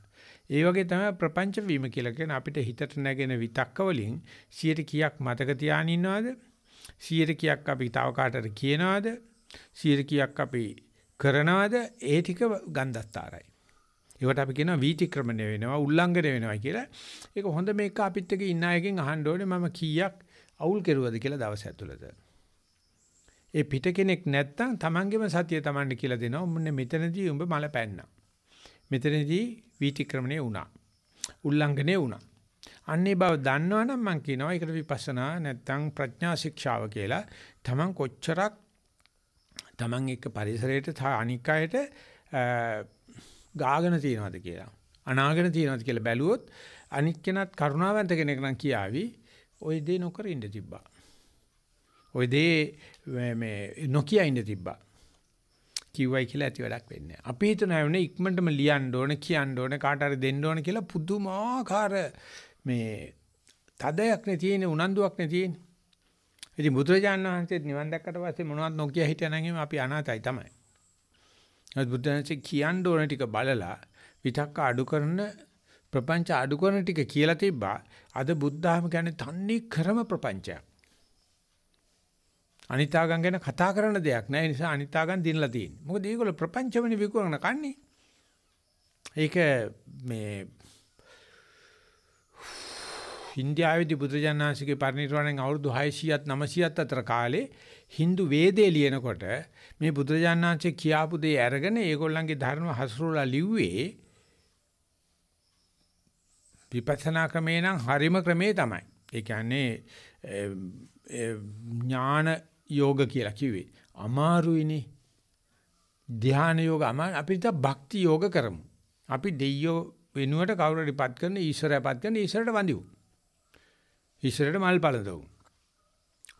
ඒ වගේ තමයි ප්‍රපංච වීම කියලා කියන අපිට හිතට නැගෙන විතක්ක වලින් 100ට කීයක් මතක තියාගෙන ඉන්නවද? 100ට කීයක් අපි තව කාටට කියනවද? 100ට කීයක් අපි කරනවද? ඒ ටික ගන්ධස්තරයි. ඒවට අපි කියනවා වීතික්‍රමණය වෙනවා, උල්ලංඝනය වෙනවා කියලා. ඒක හොඳ මේක අපිත් එක්ක ඉන්න අයගෙන් අහන්න ඕනේ මම කීයක් අවුල් කෙරුවද කියලා දවස ඇතුළත. ඒ පිට කෙනෙක් නැත්තම් Tamanගෙම සතිය Tamanට කියලා දෙනවා. මුන්නේ මෙතනදී උඹ මල පැන්නා. මෙතනදී වීතික්‍රමණය වුණා. උල්ලංඝනය වුණා. අන්නේ බව දන්නවනම් මම කියනවා ඒකට විපස්සනා නැත්තම් ප්‍රඥා ශික්ෂාව කියලා. Taman කොච්චරක් Taman එක්ක පරිසරයට අනික් අයට ගාගෙන තියනවද කියලා. අනාගෙන තියනවද කියලා බැලුවොත් අනිත් කෙනත් කරුණාවන්ත කෙනෙක් නම් කියාවි ওই දේ නොකර ඉන්න තිබ්බා. ওই දේ මේ නොකිය ඉන්න තිබ්බා. කිව්වයි කියලා ඇති වැඩක් වෙන්නේ නැහැ. අපි හිතන හැවනේ ඉක්මනටම ලියන්න ඕන, කියන්න ඕන, කාට හරි දෙන්න ඕන කියලා පුදුමාකාර මේ තදයක් නේ තියෙන්නේ, උනන්දුවක් නේ තියෙන්නේ. ඉතින් බුදුරජාණන් වහන්සේත් නිවන් දැක්කට පස්සේ මොනවත් නොකිය හිටියා නම් අපි අනාතයි තමයි. නමුත් බුදුන්සේ කියන්න ඕන ටික බලලා විතක්ක අඩු කරන ප්‍රපංච අඩු කරන ටික කියලා තිබ්බා. අද බුද්ධාම කියන්නේ තන්නේ ක්‍රම ප්‍රපංචයක්. අනිතාගම් ගැන කතා කරන දෙයක් නෑ. ඒ නිසා අනිතාගම් දිනලා තියෙන්නේ. මොකද මේගොල්ල ප්‍රපංචවනේ විකුණන කන්නේ. ඒක මේ ඉන්දියාවේදී බුදුජානනාංශිකේ පරිණිරවණයෙන් අවුරුදු 600ත් 900ත් අතර කාලේ Hindu වේදේ ලියනකොට මේ බුදුරජාණන් වහන්සේ කියාපු දේ අරගෙන ඒගොල්ලන්ගේ ධර්ම හසුරුවලා ලිව්වේ විපස්සනා ක්‍රමේ නම් හරිම ක්‍රමේ තමයි. ඒ කියන්නේ ඥාන යෝග කියලා කිව්වේ. අමාරුයිනේ. ධ්‍යාන යෝග අමාරු. අපිට භක්ති යෝග කරමු. අපි දෙයියෝ වෙනුවට කවුරුරිපත් කරන ඊශ්වරයපත් කරන ඊශ්වරට වඳිමු. ඊශ්වරට මල් පළඳවමු.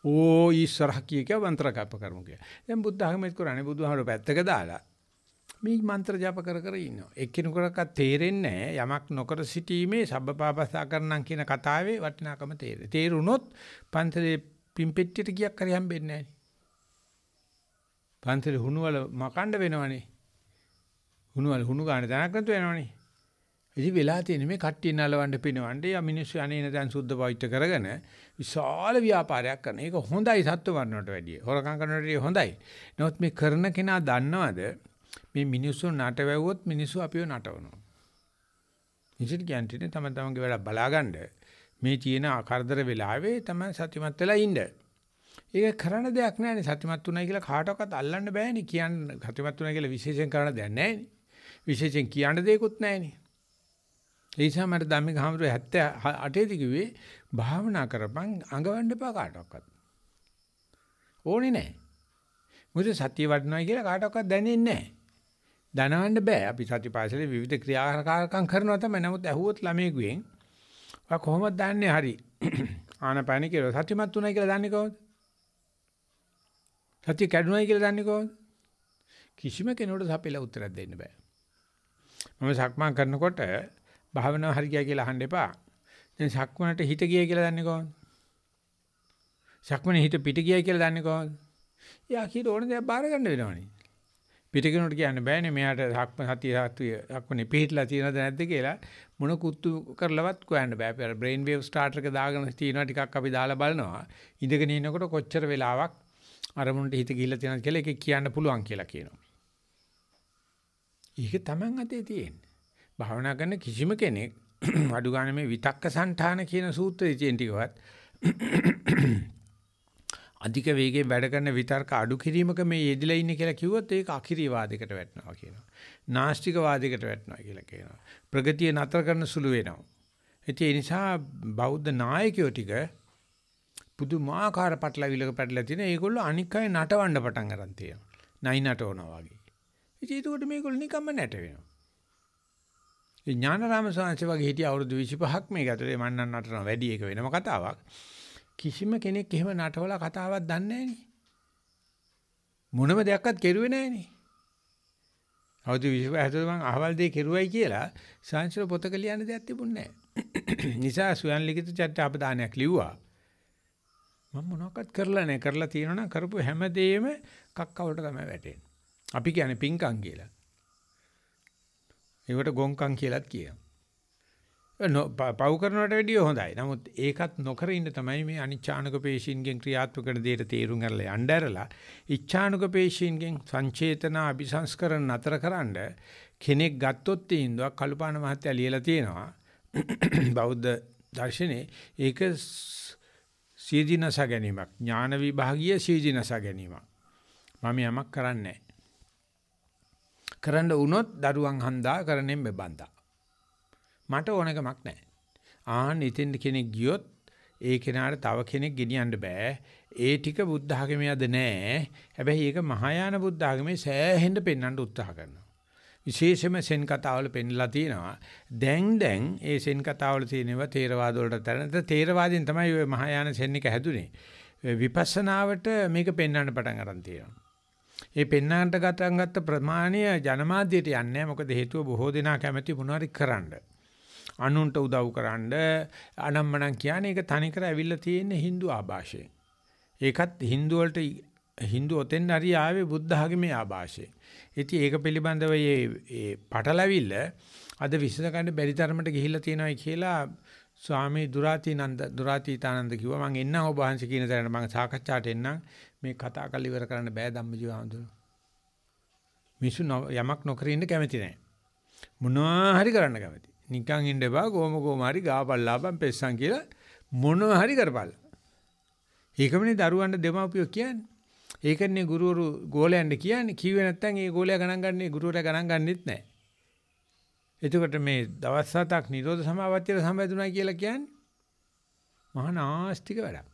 ඕ ඊශ්වරහ කිය කිය වන්තර කප කරමු කිය. දැන් බුද්ධ ධර්මෙත් කරන්නේ බුදුහාමර පැත්තක දාලා මේ මන්ත්‍ර ජප කර කර ඉන්නවා. එක්කිනෙකුටවත් තේරෙන්නේ යමක් නොකර සිටීමේ සබ්බපාපසා කරනම් කියන කතාවේ වටිනාකම තේරෙයි. තේරුනොත් පන්තරේ පිම්පෙට්ටියට ගියක් හරි හම්බෙන්නේ නැහැ. පන්තරේ හුණුවල මකණ්ඩ වෙනවනේ. හුණුවල හුණු ගන්න දැනක් නැතු වෙනවනේ. ඉතින් වෙලා තියෙන මේ කට්ටිය නලවන්න පිනවන්න යා මිනිස්සු අනේන දැන් සුද්ධ පවිත්‍ර කරගෙන විශාල ව්‍යාපාරයක් කරන. ඒක හොඳයි සත්තු මරනට වැඩිය. හොරකම් කරනට වැඩිය හොඳයි. නමුත් මේ කරන කෙනා දන්නවද මේ මිනිස්සු නටවැව්වොත් මිනිස්සු අපිව නටවනවා. ඉතින් කියන්නේ තම තමන්ගේ වැඩ බලාගන්න මේ තියෙන ආකාරදර වෙලාවේ තමයි සත්‍යමත් වෙලා ඉන්න. ඒක කරන්න දෙයක් නැහැ නේ සත්‍යමත් උනායි කියලා කාටවත් අල්ලන්න බෑනේ. කියන්න සත්‍යමත් උනායි කියලා විශේෂයෙන් කරන්න දෙයක් නැහැ නේ. විශේෂයෙන් කියන්න දෙයක්වත් නැහැ නේ. ඒ නිසා මට ධම්මික හාමුදුරුවෝ 78 දී කිව්වේ භාවනා කරපන් අඟවන්න එපා කාටවත්. ඕනේ නැහැ. මොකද සතිය වඩනවා කියලා කාටවත් දැනෙන්නේ නැහැ. දැනවන්න බෑ. අපි සතිපාසලේ විවිධ ක්‍රියාකාරකම් කරනවා තමයි. නමුත් ඇහුවොත් ළමයෙකුගෙන් ඔයා කොහොමද දන්නේ හරි ආනපාන කියලා සතිමත් උනායි කියලා දන්නේ කොහොමද? සතිය කැඩුනායි කියලා දන්නේ කොහොමද? කිසිම කෙනෙකුට සපෙලා උත්තරයක් දෙන්න බෑ. මම සක්මන් කරනකොට භාවනාව හරියයි කියලා අහන්න එපා. දැන් සක්මනට හිත ගියයි කියලා දන්නේ කොහොමද? සක්මනේ හිත පිට ගියයි කියලා දන්නේ කොහොමද? යා කීර ඕන දේ බාර ගන්න වෙනවනේ. පිටකිනුට කියන්න බෑනේ මෙයාට සක්ම සතිය සත්‍ය සක්මනේ පිටලා තියෙනවද නැද්ද කියලා මොන කුත්තු කරලවත් හොයන්න බෑ. පෙර බ්‍රේන් වේව් ස්ටාර්ටර් එක දාගෙන තියෙනවා ටිකක් අපි දාලා බලනවා. ඉඳගෙන ඉනකොට කොච්චර වෙලාවක් අරමුණට හිත ගිහිල්ලා තියෙනවද කියලා ඒක කියන්න පුළුවන් කියලා කියනවා. ඒක Taman අතේ තියෙන්නේ. භාවනා කරන කිසිම කෙනෙක් අඩු ගන්න මේ විතක්ක සංඨාන කියන සූත්‍රයේ තියෙන ටිකවත් අධික වේගයෙන් වැඩ කරන විතර්ක අඩු කිරීමක මේ යෙදිලා ඉන්නේ කියලා කිව්වොත් ඒක අකිරී වාදයකට වැටෙනවා කියනවා. නාස්තික වාදයකට වැටෙනවා කියලා කියනවා. ප්‍රගතිය නතර කරන සුළු වෙනවා. ඒ නිසා බෞද්ධ නායකයෝ ටික පුදුමාකාර පටලවිලක පැටලලා තියෙන ඒගොල්ලෝ අනික් අය නටවන්න පටන් ගන්න තියෙනවා. නයි නටවනවා වගේ. ඉතින් ඒකට මේගොල්ලෝ නිකම්ම නැට වෙනවා. ඥානරාම සාංශ වගේ හිටිය අවුරුදු 25ක් මේක ඇතුලේ මන්නම් නටන වැඩි එක වෙනම කතාවක්. කිසිම කෙනෙක් එහෙම නටවලා කතාවක් දන්නේ නැහැ මොනම දෙයක්වත් කෙරුවේ නැහැ නේ. අවුරුදු 25 ඇතුළේ මං අහවල් දෙය කෙරුවයි කියලා සාංශල පොතක ලියන්න දෙයක් තිබුණේ නැහැ. නිසා සුවන් ලිඛිත චර්චා අපදානයක් ලිව්වා. මම මොනවක්වත් කරලා නැහැ. කරලා තියෙනවා නම් කරපු හැම දෙයෙම කක්කවලට තමයි වැටෙන්නේ. අපි කියන්නේ පිංකම් කියලා. ඒකට ගොංකම් කියලාත් කියනවා. පව් කරනවට වැඩිය හොඳයි. නමුත් ඒකත් නොකර ඉන්න තමයි මේ අනිච්ඡානක පේශීන්ගෙන් ක්‍රියාත්මක කරන දේට තේරුම් අරලා යන්න ඇරලා ඉච්ඡානක පේශීන්ගෙන් සංචේතන අபிසංස්කරණ නතරකරන කෙනෙක් ගත්තොත් තීන්දුවක් කළුපාණ මහත්තයා ලියලා තියෙනවා. බෞද්ධ දර්ශනේ ඒක සීදීනස ගැනීමක් ඥාන විභාගීය සීදීනස ගැනීමක් මම යමක් කරන්නේ කරන්න වුණොත් දරුවන් හන්දා කරන්නේ මෙබන්දා. මට ඕනකමක් නැහැ. ආන් ඉතින් කෙනෙක් ගියොත් ඒ කෙනාට තව කෙනෙක් ගෙනියන්න බෑ. ඒ ටික බුද්ධ ආගමේ අද නෑ. හැබැයි ඒක මහායාන බුද්ධ ආගමේ සෑහෙන්න පෙන්වන්න උත්සාහ කරනවා. විශේෂයෙන්ම සෙන් කතාවල පෙන්ලා තියෙනවා. දැන් දැන් ඒ සෙන් කතාවල තියෙනවා තේරවාද වලට තරනත තේරවාදීන් තමයි ওই මහායාන සෙන් එක හැදුනේ. විපස්සනාවට මේක පෙන්වන්න පටන් අරන් තියෙනවා. මේ පෙන්නාන්ට ගතන් ගත්ත ප්‍රමාණය ජනමාධ්‍යයට යන්නේ මොකද හේතුව බොහෝ දෙනා කැමැති මොනවාරි කරන්න. අනුන්ට උදව් කරන්න අනම්මනම් කියන්නේ ඒක තනිකර ඇවිල්ලා තියෙන Hindu ආభాෂයෙන්. ඒකත් Hindu වලට Hindu ඔතෙන් හරි ආවේ බුද්ධ ආගමේ ආభాෂයෙන්. ඉතින් ඒක පිළිබඳව මේ පටලැවිල්ල අද විශ්ලේෂණය බැරි තරමට ගිහිල්ලා තියෙනවා කියලා ස්වාමී දුරාති නන්ද දුරාති තානන්ද කිව්වා මම එන්න ඔබ වහන්සේ කියන තැනට මම සාකච්ඡාට එන්නම් මේ කතා කරලා ඉවර කරන්න බෑ ධම්මජීව හඳුන. මිසු යමක් නොකර ඉන්න කැමති නෑ. මොනවා හරි කරන්න කැමති. නිකන් ඉන්න බා කොහොම කොහම හරි ගාපල්ලාපම් පෙස්සන් කියලා මොනවා හරි කරපළ. ඒකමනේ දරුවන්ට දෙමාපියෝ කියන්නේ. ඒකනේ ගුරුවරු ගෝලයන්ට කියන්නේ කිව්වේ නැත්නම් ඒ ගෝලයා ගණන් ගන්නේ ගුරුවරයා ගණන් ගන්නෙත් නැහැ. එතකොට මේ දවස් හතක් නිරෝධ සමාවර්තියට සම්බන්ධුනා කියලා කියන්නේ මහා නාස්තික වැඩක්.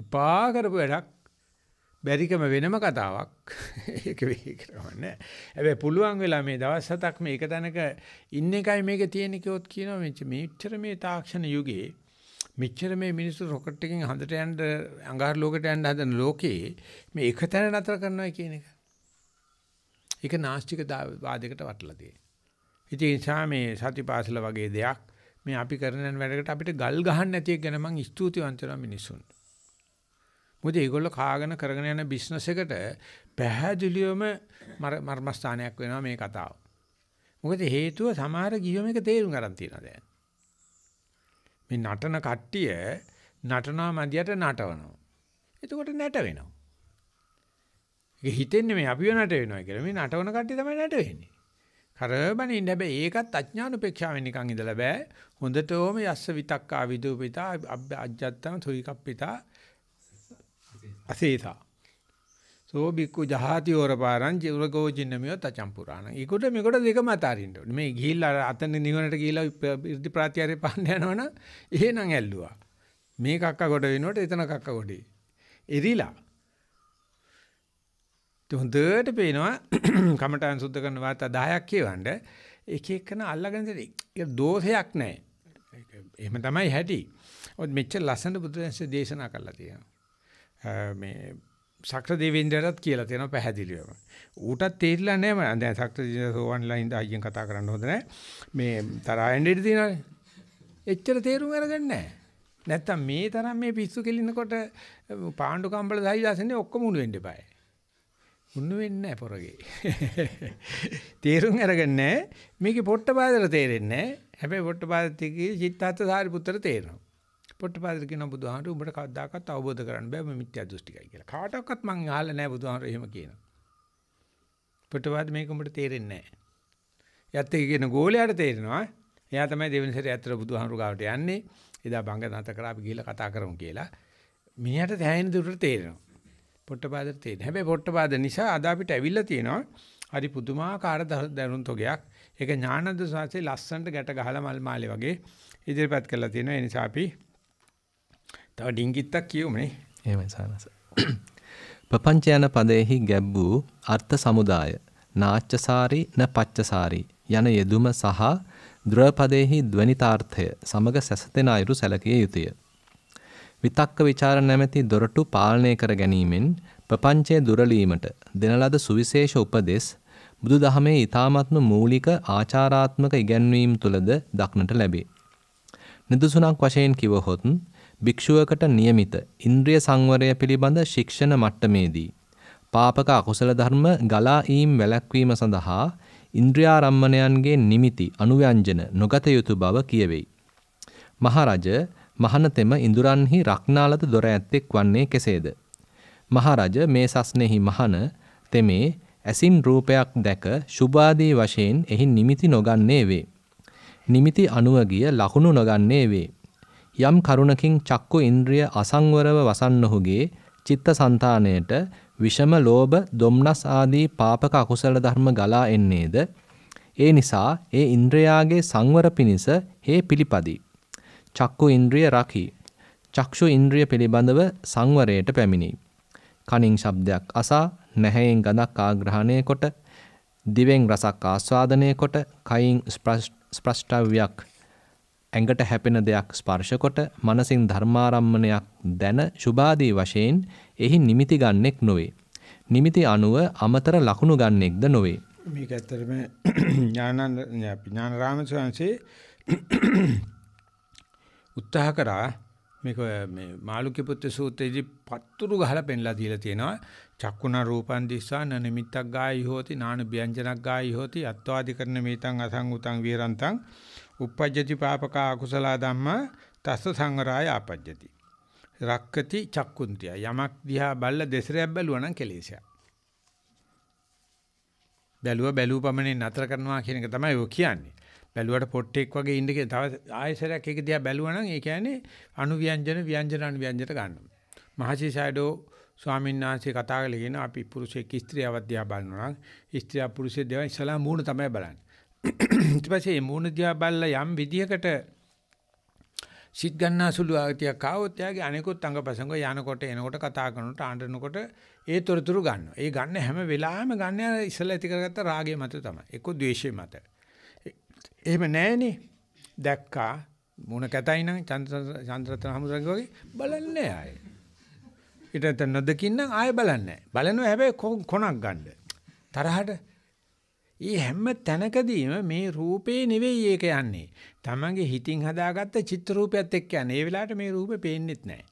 එපා කරපු වැඩක් බැරිකම වෙනම කතාවක් ඒක වෙයි කරවන්නේ හැබැයි පුළුවන් වෙලා මේ දවස් හතක් මේක දැනක ඉන්න එකයි මේක තියෙන කියොත් කියනවා මෙච්ච මෙච්චර මේ තාක්ෂණ යුගයේ මෙච්චර මේ මිනිස්සු රොකට් එකකින් හඳට යන්න අඟහරු ලෝකයට යන්න හදන ලෝකේ මේ එක තැන නතර කරනවා කියන එක ඒක නාස්තික වාදයකට වටලා තියෙනවා ඉතින් ඒ නිසා මේ සතිපාසල වගේ දෙයක් මේ අපි කරන වැඩකට අපිට ගල් ගහන්න නැති එක ගැන මම ස්තුතිවන්ත වෙනවා මිනිස්සුන්ට මොකද මේගොල්ලෝ කාගෙන කරගෙන යන බිස්නස් එකට පැහැදිලිවම මර්මස්ථානයක් වෙනවා මේ කතාව. මොකද හේතුව සමහර ගියෝ මේක තේරුම් ගන්න තියනවා දැන්. මේ නටන කට්ටිය නටනවා මැදියට නටවනවා. එතකොට නැට වෙනවා. ඒක හිතෙන්නේ මේ අපිව නැට වෙනවා කියලා. මේ නටවන කට්ටිය තමයි නැට වෙන්නේ. කරබනින් හැබැයි ඒකත් අඥාන උපේක්ෂාවෙන් නිකන් ඉඳලා බෑ. හොඳටම යස්ස විතක්කා විදූපිතා අජ්ජත්තම තුයිකප්පිතා අසේසා. සෝ බික්කු ජහාති හොරපාරං චිරකෝ චින්නමිය තචම් පුරාණ. ඊකොට මේකට දෙකම අතාරින්න ඕනේ. මේ ගිහිල්ලා අතන නිවනට ගිහිල්ලා ඉර්ධි ප්‍රාත්‍යාරේ පාන්න යනවනම් එහෙනම් ඇල්ලුවා. මේ කක්ක කොට වෙනකොට එතන කක්ක කොටේ. එරිලා. තොන්දට පේනවා කමටහන් සුද්ධ කරන වාර්තා 10ක් කියවන්න එක එකන අල්ලගෙන ඉතින් ඒක දෝෂයක් නැහැ. ඒක එහෙම තමයි හැටි. ඔත් මෙච්චර ලස්සන බුදුරජාණන් දේශනා කරලා තියෙනවා. මේ සක්‍ර දෙවිඳුරටත් කියලා තියෙනවා පැහැදිලිවම. ඌටත් තේරිලා නැහැ මම දැන් සක්‍ර දෙවිඳුර සෝවන්ලා ඉඳ අයියෙන් කතා කරන්න හොඳ නැහැ. මේ තරහෙන් දෙඩ තියෙනවානේ. එච්චර තේරුම් අරගන්නේ නැහැ. නැත්තම් මේ තරම් මේ පිස්සු කෙලිනකොට පාණ්ඩු කම්බල සයිදාසනේ ඔක්කොම උණු වෙන්න eBay. උණු වෙන්නේ නැහැ පොරගේ. තේරුම් අරගන්නේ මේකේ පොට්ට බාදලා තේරෙන්නේ නැහැ. හැබැයි පොට්ට බාදත් කියේ චිත්තත් සාරිපුත්තර තේරෙනවා. පොට්ටපාදල කියන බුදුහාමුදුරු උඹට කවදාකවත් අවබෝධ කරන්න බෑ මේ මිත්‍යා දෘෂ්ටිකයි කියලා. කාටවත් මං අහලා නැහැ බුදුහාමුදුරු එහෙම කියනවා. පොට්ටපාද මේක උඹට තේරෙන්නේ නැහැ. යත් එක කියන ගෝලයට තේරෙනවා. එයා තමයි දෙවෙනි සැරේ ඇත්තට බුදුහාමුදුරු ගාවට යන්නේ. එදා බංග නැත කරා අපි ගිහලා කතා කරමු කියලා. මිනිහට දැනෙන දුරට තේරෙනවා. පොට්ටපාදට තේරෙන. හැබැයි පොට්ටපාද නිසා අද අපිට ඇවිල්ලා තියෙනවා. හරි පුදුමාකාර දරුණු තොගයක්. ඒක ඥානද සාසේ ලස්සනට ගැට ගහලා මල් මාලේ වගේ ඉදිරිපත් කරලා තියෙනවා. ඒ නිසා අපි තව ඩිංගිත්තක් කියමුනේ. එහෙමයි සානස. ප්‍රපංච යන පදයෙහි ගැබ් වූ අර්ථ සමුදාය නාච්චසාරි න පච්චසාරි යන යෙදුම සහ ද්‍රවපදයෙහි ධ්වනිතාර්ථය සමග සැසතෙන අයුරු සැලකිය යුතුය. විතක්ක ਵਿਚාර නැමැති දොරටු පාලනය කර ගැනීමෙන් ප්‍රපංචය දුරලීමට දෙන ලද සුවිශේෂ උපදෙස් බුදුදහමේ ඊ타මත්ම මූලික ආචාරාත්මක ඉගැන්වීම් තුලද දක්නට ලැබේ. නිදසුණක් වශයෙන් කිවහොත් භික්ෂුවකට નિયમિત ඉන්ද්‍රිය සංවරය පිළිබඳ ශික්ෂණ මට්ටමේදී පාපක අකුසල ධර්ම ගලා ඊම් වැළැක්වීම සඳහා ඉන්ද්‍රියාරම්මණයන්ගේ නිමිති අනුව්‍යංජන නොගත යුතු බව කියවෙයි. මහරජ මහනතෙම ඉඳුරන්හි රක්නාලත දොර ඇත්තෙක් වන්නේ කෙසේද? මහරජ මේ සස්නෙහි මහන තෙමේ ඇසින් රූපයක් දැක සුභාදී වශයෙන් එහි නිමිති නොගන්නේ වේ. නිමිති අනුව ගිය ලකුණු නොගන්නේ වේ. යම් කරුණකින් චක්කු ඉන්ද්‍රිය අසංවරව වසන්නොහුගේ චිත්තසංතානයට විෂම ලෝභ දොම්නස් ආදී පාපක අකුසල ධර්ම ගලා එන්නේද ඒ නිසා ඒ ඉන්ද්‍රයාගේ සංවර පිණිස හේ පිළිපදී චක්කු ඉන්ද්‍රිය රකි චක්ෂු ඉන්ද්‍රිය පිළිබඳව සංවරයට පැමිණි කනින් ශබ්දයක් අසා නැහැයෙන් ගඳක් ආග්‍රහණය කොට දිවෙන් රසක් ආස්වාදනය කොට කයින් ස්ප්‍රෂ්ටව්‍යයක් ඇඟට හැපෙන දෙයක් ස්පර්ශ කොට මනසින් ධර්මාරම්මණයක් දැන සුභාදී වශයෙන් එහි නිමිති ගන්නෙක් නොවේ. නිමිති අනුව අමතර ලකුණු ගන්නෙක්ද නොවේ. මේක ඇත්තටම ඥානන්ද ඥානරාම සංසේ උත්සාහ කරා මේක මේ මාළුක්‍ය පුත්‍ර සූත්‍රයේදී පතුරු ගහලා පෙන්ලා දීලා තියෙනවා චක්කුණ රූපං දිස්සා න නිමිත්තක් ගායි හෝති නාන ව්‍යංජනක් ගායි හෝති අත්වාදි කරන මේතං අසං උතං විරන්තං uppajjati papaka අකුසල ධම්මා තස්ස සංවරාය ආපජ්ජති. රක්කති චක්කුන්තිය. යමක් දිහා බල්ලා දෙසරයක් බැලුවා නම් කෙලෙසයක්. බැලුවා බැලූ පමණින් නතර කරනවා කියන එක තමයි ඔය කියන්නේ. බැලුවට පොට්ටෙක් වගේ ඉන්න කියන තව ආයෙසරයක් ඒක දිහා බැලුවා නම් ඒ කියන්නේ අණු ව්‍යංජන ව්‍යංජන අණු ව්‍යංජනට ගන්නවා. මහසි ෂැඩෝ ස්වාමීන් වහන්සේ කතා කරලා කියන අපි පුරුෂයෙක් ස්ත්‍රියවක් දිහා බලනවා නම් ස්ත්‍රියා පුරුෂයෙක් දේවා ඉස්සලා මූණ තමයි බලන්නේ. ඊට පස්සේ මේ මූණ දිහා බැලලා යම් විදියකට සිත් ගන්නා සුළු ආගතියක් ආවොත් එයාගේ අනිකුත් අංගපසංග යනකොට එනකොට කතා කරනකොට ආඬනකොට ඒ තොරතුරු ගන්නවා. ඒ ගන්න හැම වෙලාවෙම ගන්න යා ඉස්සලා ඇති කරගත්ත රාගය මත තමයි. එක්කෝ ද්වේෂය මත. එහෙම නැහෙනේ. දැක්කා මුණ කැතයි නම් චන්ද්‍රරත්න හමුදුරගේ වගේ බලන්නේ ආයේ. ඊට නැත්නම් නොදකින්න ආයෙ බලන්නේ නැහැ. බලනවා හැබැයි කොනක් ගන්න. තරහට ඒ හැම තැනකදීම මේ රූපේ නෙවෙයි ඒක යන්නේ. තමන්ගේ හිතින් හදාගත්ත චිත්‍ර රූපයත් එක්ක යන්නේ. ඒ වෙලාවට මේ රූපේ පේන්නෙත් නැහැ.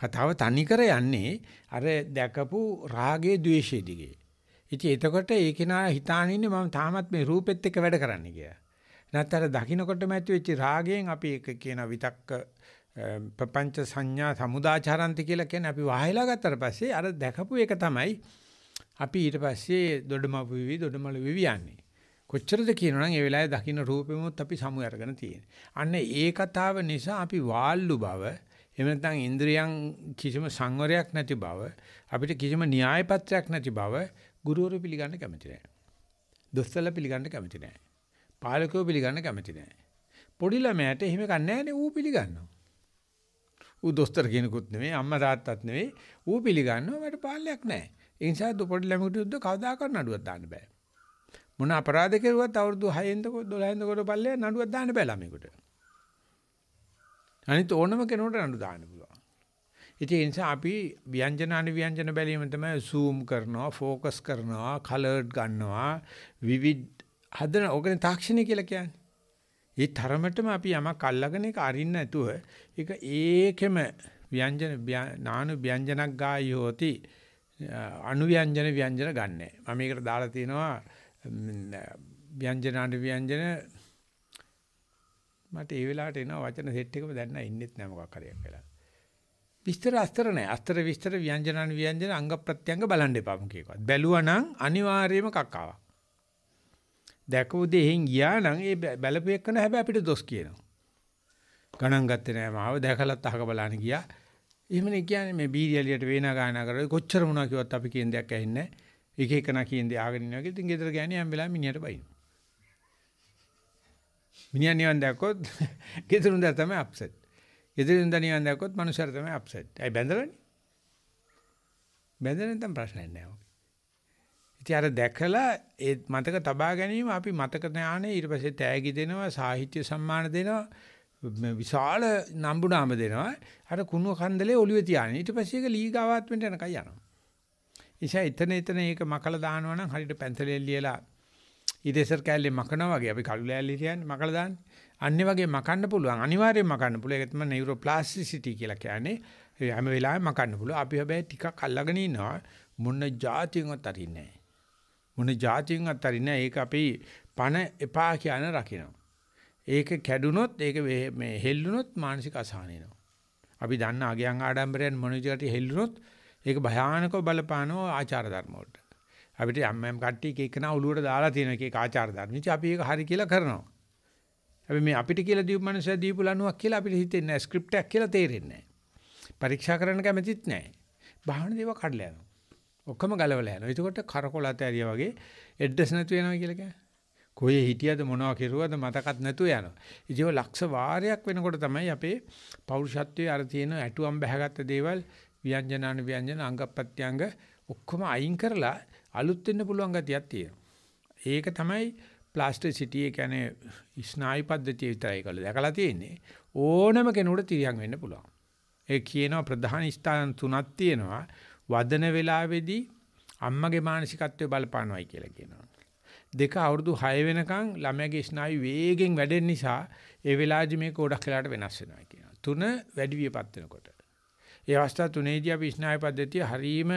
කතාව තනිකර යන්නේ අර දැකපු රාගේ ද්වේෂයේ දිගේ. ඉතින් එතකොට ඒ කෙනා හිතාන ඉන්නේ මම තාමත් මේ රූපෙත් එක්ක වැඩ කරන්න කියලා. නැත්තර දකින්නකොටම ඇති වෙච්ච රාගයෙන් අපි එක කියන විතක්ක ප්‍රපංච සංඥා සමුදාචරන්ති කියලා කියන්නේ අපි වහයලා ගත්තට පස්සේ අර දැකපු එක තමයි අපි ඊට පස්සේ දොඩමපු විවි දොඩමළු විවි යන්නේ. කොච්චරද කියනවනම් ඒ වෙලාවේ දකින්න රූපෙමුත් අපි සමු අරගෙන තියෙන. අන්න ඒ කතාව නිසා අපි වාල්ලු බව එහෙම නැත්නම් ඉන්ද්‍රියන් කිසිම සංවරයක් නැති බව අපිට කිසිම න්‍යාය පත්‍රයක් නැති බව ගුරුවරු පිළිගන්න කැමති නැහැ. දොස්තරලා පිළිගන්න කැමති නැහැ. පාලකයෝ පිළිගන්න කැමති නැහැ. පොඩි ළමයාට එහෙම කන්නේ ඌ පිළිගන්නවා. ඌ දොස්තර කෙනෙකුත් නෙමෙයි අම්මා තාත්තත් නෙමෙයි ඌ පිළිගන්නවා මට පාලනයක් නැහැ. ඒ නිසා පොඩි ළමයෙකුට යුද්ධ කවදාකවත් නඩුවක් දාන්න බෑ. මොන අපරාධ කෙරුවත් අවුරුදු 6ෙන්ද 12ෙන්ද කොට පල්ලේ නඩුවක් දාන්න බෑ ළමයෙකුට. අනිත් ඕනම කෙනෙකුට නඩු දාන්න පුළුවන්. ඉතින් ඒ නිසා අපි ව්‍යංජන අනුව්‍යංජන බැලීම තමයි zoom කරනවා, focus කරනවා, colored ගන්නවා, vivid හදන ඕකනේ තාක්ෂණය කියලා කියන්නේ. ඒ තරමටම අපි යමක් අල්ලගෙන ඒක අරින්න නැතුව ඒක ඒකෙම ව්‍යංජන නානු ව්‍යංජනක් ගායෝති අනුව්‍යංජන ව්‍යංජන ගන්නෑ. මම මේකට දාලා තිනවා ව්‍යංජන අනු ව්‍යංජන මට ඒ වෙලාවට එන වචන සෙට් එකම දැන් නෑ ඉන්නෙත් නෑ මොකක් හරි එකක් වෙලා. විස්තර අස්තර නෑ. අස්තර විස්තර ව්‍යංජන අනු ව්‍යංජන අංග ප්‍රත්‍යංග බලන්න එපා මොකේකවත්. බැලුවනම් අනිවාර්යයෙන්ම කක්කාවක්. දැකපු දෙයෙන් ගියා නම් ඒ බැලපු එක්කන හැබැයි අපිට දොස් කියනවා. ගණන් ගත්තේ නෑ මාව දැකලත් අහක බලන්න ගියා. එහෙමනේ කියන්නේ මේ බීරියලියට වේනා ගායනා කරලා කොච්චර මොනවා කිව්වත් අපි කියන දෙයක් ඇහෙන්නේ නැහැ. එක එකනා කියන දේ ආගෙන ඉනවා කියලා. ඉතින් ගෙදර ගෑණි හැම වෙලාවෙම මිනිහට බයින. මිනිහා නිවන් දැක්කොත් ගෙදරුන් දැ තමයි අප්සෙට්. ගෙදරුන් දැ නිවන් දැක්කොත් මනුස්සයර තමයි අප්සෙට්. අයි බැඳලානේ. බැඳලා නැත්නම් ප්‍රශ්නයක් නැහැ. ඉතින් අර දැකලා ඒ මතක තබා ගැනීම අපි මතක ඥානෙ ඊට පස්සේ තෑගි දෙනවා, සාහිත්‍ය සම්මාන දෙනවා. විශාල නම්බුනාම දෙනවා. අර කුණු කන්දලේ ඔළුවේ තියාගෙන. ඊට පස්සේ ඒක ලීගාවාත්මෙන්ට යනකයි යනවා. එيشා එතන එතන ඒක මකලා දානවා නම් හරියට පැන්සලේ ලියලා ඉදේසර් කැලේ මකනවා වගේ අපි කළු ලෑලි කියන්නේ මකලා දාන්නේ. අන්නේ වගේ මකන්න පුළුවන්. අනිවාර්යයෙන් මකන්න පුළුවන්. ඒක තමයි නියුරෝප්ලාස්ටිසිටි කියලා කියන්නේ. හැම වෙලාවෙම මකන්න පුළුවන්. අපි හැබැයි ටිකක් අල්ලගෙන ඉන්නවා. මොන જાතියෙන්වත් අරින්නේ නැහැ. මොන જાතියෙන් අත්තරින්නේ ඒක අපි පණ එපා කියන රකිනවා. ඒක කැඩුනොත් ඒක මේ හෙල්ලුනොත් මානසික අසහන එනවා. අපි දන්න අගයන් ආඩම්බරයන් මොනිටරට හෙල්ලුනොත් ඒක භයානකව බලපානවා ආචාර ධර්ම වලට. අපිට යම් යම් කට්ටිය එක එකනා ඔලුවට දාලා තියෙන එක එක ආචාර ධර්ම. ඉතින් අපි ඒක හරි කියලා කරනවා. අපි මේ අපිට කියලා දීපු මනුස්සය දීපු ලණුවක් කියලා අපිට හිතෙන්නේ නැහැ. ස්ක්‍රිප්ට් එකක් කියලා තේරෙන්නේ නැහැ. පරීක්ෂා කරන්න කැමතිත් නැහැ. බාහන දේව කඩලා යනවා. ඔක්කොම ගලවලා යනවා. එතකොට කරකොලත ඇරියා වගේ ඇඩ්‍රස් නැතු වෙනවා කියලා කියන්නේ. කොහේ හිටියද මොනවා කෙරුවද මතකත් නැතුව යනවා. ඉතින් ලක්ෂ වාරයක් වෙනකොට තමයි අපේ පෞරුෂත්වයේ අර තියෙන ඇටුවම් බැහැගත්ත දේවල් ව්‍යංජනාන ව්‍යංජන අංගපත්‍යංග ඔක්කොම අයින් කරලා අලුත් වෙන්න පුළුවන් ගතියක් තියෙනවා. ඒක තමයි ප්ලාස්ටිසිටි ඒ කියන්නේ ස්නායු පද්ධතිය විතරයි කියලා දැකලා තියෙන්නේ. ඕනම කෙනෙකුට තිරියන් වෙන්න පුළුවන්. ඒ කියනවා ප්‍රධාන ස්ථාන තුනක් තියෙනවා. වදන වේලාවේදී අම්මගේ මානසිකත්වය බලපානවායි කියලා කියනවා. දෙක අවුරුදු 6 වෙනකන් ළමයාගේ ස්නායු වේගෙන් වැඩෙන නිසා ඒ වෙලාවේදී මේක ගොඩක් වෙලාට වෙනස් වෙනවා කියනවා. තුන වැඩි වියපත් වෙනකොට. ඒ අවස්ථාව තුනේදී අපි ස්නායු පද්ධතිය හරීම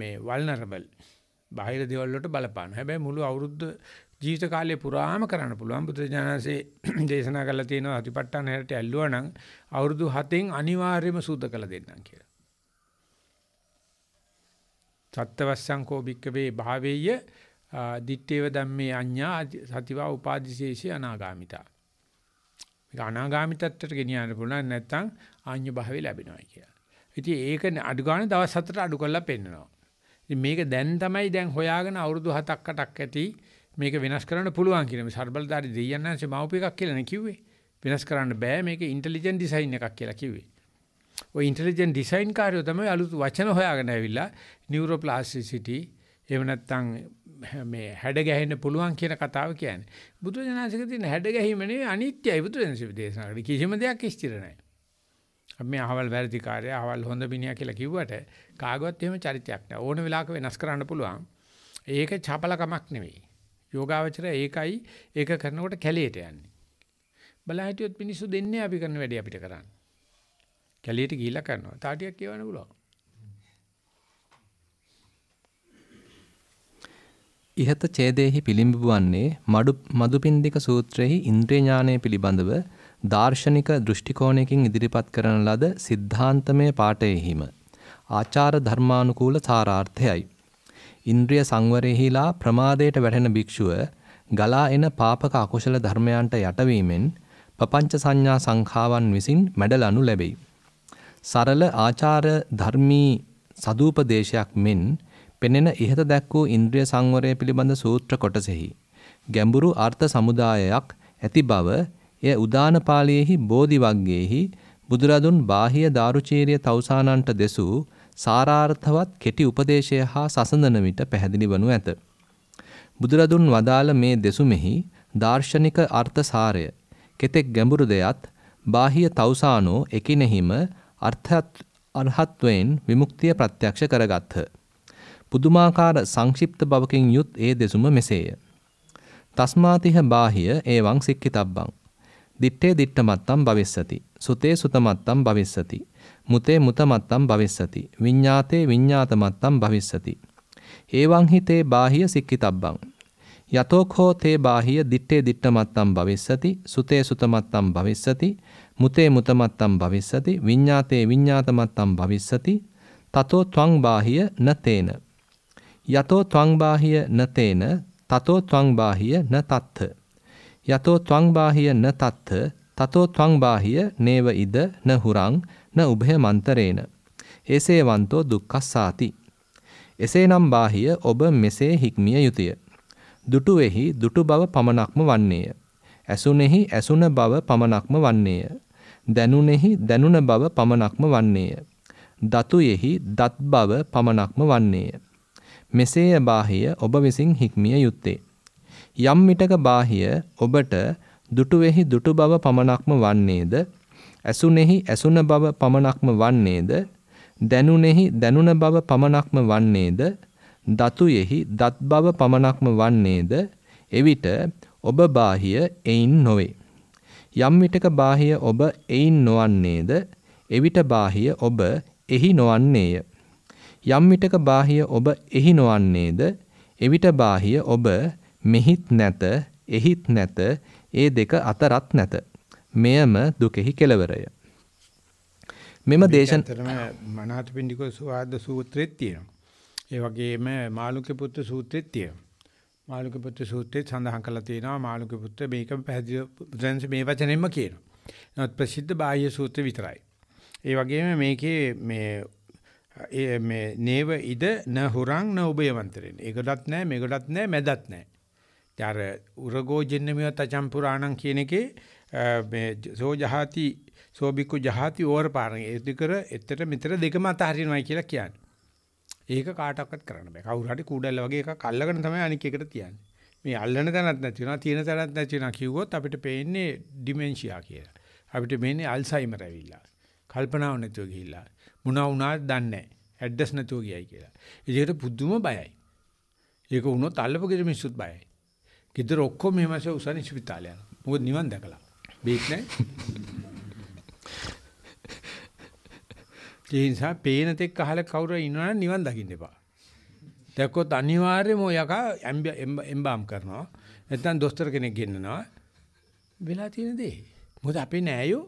මේ වල්නරබල් බාහිර දේවල් වලට බලපාන. හැබැයි මුළු අවුරුද්ද ජීවිත කාලය පුරාම කරන්න පුළුවන්. බුදුජානසයේ දේශනා කරලා තියෙනවා අතිපට්ඨාන හැරට ඇල්ලුවා නම් අවුරුදු 7න් අනිවාර්යයෙන්ම සූද කළ දෙන්නම් කියලා. සත්තවස්සං කෝ භික්කවේ භාවේය දිත්තේව ධම්මේ අඤ්ඤා සතිවා උපාදිශේෂේ අනාගාමිතා. මේක අනාගාමිතත්වයට ගෙනියන්න පුළුවන් නැත්නම් ආඤ්ඤ භාවය ලැබෙනවා කියලා. ඉතින් ඒක අඩු ගන්න දවස් හතරට අඩු කරලා පෙන්නනවා. ඉතින් මේක දැන් තමයි දැන් හොයාගෙන අවුරුදු 7ක් 8ක් ඇති මේක වෙනස් කරන්න පුළුවන් කියලා මේ ਸਰබලධාරී දෙයයන්න්සේ මව්පිය එකක් කියලානේ කිව්වේ. වෙනස් කරන්න බෑ මේක ඉන්ටෙලිජන්ට් ඩිසයින් එකක් කියලා කිව්වේ. ওই ඉන්ටෙලිජන්ට් ඩිසයින් කාර්යය තමයි අලුත් වචන හොයාගෙන ඇවිල්ලා නියුරෝප්ලාස්ටිසිටි එහෙම නැත්නම් මේ හැඩ ගැහෙන්න පුළුවන් කියන කතාව කියන්නේ. බුදු දනසික තියෙන හැඩ ගැහිම නෙවෙයි අනිත්‍යයි බුදු දනසික දේශනා කරේ. කිසිම දෙයක් ස්ථිර නැහැ. අපි මේ අහවල් වැරදි කාර්යය, අහවල් හොඳ මිනිහා කියලා කිව්වට කාගවත් එහෙම චරිතයක් නැහැ. ඕන වෙලාවක වෙනස් කරන්න පුළුවන්. ඒක චපලකමක් නෙවෙයි. යෝගාවචරය ඒකයි ඒක කරනකොට කැලයට යන්නේ. බලා හිටියොත් මිනිස්සු දෙන්නේ අපි කරන වැඩේ අපිට කරන්න. කැලයට ගිහිල්ලා කරනවා. තාටියක් කියවන්න පුළුවන්. ඉහත ඡේදයේහි පිළිඹු වන්නේ මඩු මදුපින්ඩික සූත්‍රයේහි ඉන්ද්‍රිය ඥානය පිළිබඳව දාර්ශනික දෘෂ්ටි කෝණයකින් ඉදිරිපත් කරන ලද සිද්ධාන්තමය පාඨයෙහිම ආචාර ධර්මානුකූල සාරාර්ථයයි. ඉන්ද්‍රිය සංවරයෙහිලා ප්‍රමාදයට වැටෙන භික්ෂුව ගලා එන පාපක අකුසල ධර්මයන්ට යටවීමෙන් පపంచ සංඥා සංඛාවන් විසින් මැඩලනු ලැබෙයි. සරල ආචාර ධර්මී සදූපදේශයක් මෙන් පෙනෙන ඉහත දැක් වූ ඉන්ද්‍රිය සංවරය පිළිබඳ සූත්‍ර කොටසෙහි ගැඹුරු අර්ථ සමුදායයක් ඇති බව එය උදාන පාළියේහි බෝධි වග්ගයේහි බුදුරදුන් බාහිය දාරුචීරිය තවුසානන්ට දෙසූ සාරාර්ථවත් කෙටි උපදේශය හා සසඳන විට පැහැදිලි වනු ඇත. බුදුරදුන් වදාළ මේ දෙසුමෙහි දාර්ශනික අර්ථසාරය කෙතෙක් ගැඹුරු දෙයත් බාහිය තවුසානෝ එකිනෙහිම අර්ථත් අරහත්වයෙන් විමුක්තිය ප්‍රත්‍යක්ෂ කරගත්හ. පුදුමාකාර සංක්ෂිප්ත බවකින් යුත් ඒ දෙසුම මෙසේය. තස්මාතිහ බාහිය ඒවං සික්කිතබ්බං. දිත්තේ දිට්ඨමත්තම් භවිස්සති. සුතේ සුතමත්තම් භවිස්සති. මුතේ මුතමත්තම් භවිස්සති. විඤ්ඤාතේ විඤ්ඤාතමත්තම් භවිස්සති. ඒවං හිතේ බාහිය සික්කිතබ්බං. යතෝඛෝ තේ බාහිය දිත්තේ දිට්ඨමත්තම් භවිස්සති. සුතේ සුතමත්තම් භවිස්සති. මුතේ මුතමත්තම් භවිස්සති. විඤ්ඤාතේ විඤ්ඤාතමත්තම් භවිස්සති. තතෝ ත්වං බාහිය නතේන යතෝ ත්වංබාහිය නතේන තතෝ ත්වංබාහිය න තත්ථ යතෝ ත්වංබාහිය න තත්ථ තතෝ ත්වංබාහිය නේව ඉද න හුරං න උභය මන්තරේන එසේ වන්තෝ දුක්ඛස්සාති එසේනම් බාහිය ඔබ මෙසේ හික්මිය යුතුය දුටුවෙහි දුටු බව පමණක්ම වන්නේය ඇසුනේහි ඇසුන බව පමණක්ම වන්නේය දැනුනේහි දැනුන බව පමණක්ම වන්නේය දතුයෙහි දත් බව පමණක්ම වන්නේය මෙසේය බාහිය ඔබ විසින් හික්මිය යුත්තේ. යම් විටක බාහිය ඔබට දුටුවෙහි දුටු බව පමණක්ම වන්නේද ඇසුනේහි ඇසුන බව පමණක්ම වන්නේද දැනුනේහි දැනුන බව පමණක්ම වන්නේද දතුයෙහි දත් බව පමණක්ම වන්නේද එවිට ඔබ බාහිය එයින් නොවේ යම් විටක බාහිය ඔබ එයින් නොවන්නේද එවිට බාහිය ඔබ එහි නොවන්නේය යම් විටක බාහිය ඔබ එහි නොවන්නේද එවිට බාහිය ඔබ මෙහිත් නැත එහිත් නැත ඒ දෙක අතරත් නැත මෙයම දුකෙහි කෙලවරය මෙම දේශන මනාත පින්ඩික සුවාද සූත්‍රෙත් තියෙනවා ඒ වගේම මාළුක්‍ය පුත්‍ර සූත්‍රෙත් තියෙනවා මාළුක්‍ය පුත්‍ර සූත්‍රෙත් සඳහන් කරලා තියෙනවා මාළුක්‍ය පුත්‍ර මේක පැහැදිලිව මේ වචනෙන්ම කියනවා නමුත් ප්‍රසිද්ධ බාහ්‍ය සූත්‍ර විතරයි ඒ වගේම මේකේ මේ මේ නේව ඉද න හුරං න උභයවන්තරෙන්. ඒකටත් නැහැ මේකටත් නැහැ මැදත් නැහැ. ඊට අර උරගෝජින්නමිය තචම් පුරාණං කියන එකේ මේ සෝජහාති සෝබිකු ජහාති ඕර පාරණ ඒ දෙකර එතර මෙතර දෙකම අතහරිනවයි කියලා කියන්නේ. ඒක කාටවත් කරන්න බෑ. කවුරු හරි කූඩල්ල වගේ එකක් අල්ලගෙන තමයි අනික් එකට තියන්නේ. මේ අල්ලන තැනක් නැති වෙනවා, තියෙන තැනක් නැති වෙනවා කිව්වොත් අපිට පේන්නේ ඩිමෙන්ෂියා කියලා. අපිට මේන්නේ අල්සයිමර් ඇවිල්ලා. කල්පනාව නැතුව ගිහිල්ලා. මොනවා වුණාද දන්නේ නැහැ. ඇඩ්‍රස් නැතුව ගියයි කියලා. ඒකට පුදුම බයයි. ඒක වුණොත් අල්ලපු ගෙදර මිනිස්සුත් බයයි. ගෙදර ඔක්කොම මෙහෙමස උසන් ඉස්පිතාලය යනවා. මොකද නිවන් දැකලා. බේත් නැහැ. ඒ නිසා පේන තෙක් අහල කවුරු ඉන්නවනම් නිවන් දකින්න එපා. දැක්කොත් අනිවාර්යයෙන්ම ඔයකා එම්බාම් කරනවා. නැත්නම් දොස්තර කෙනෙක් ගෙන්නනවා. වෙලා තියෙන දේ. මොකද අපේ නෑයෝ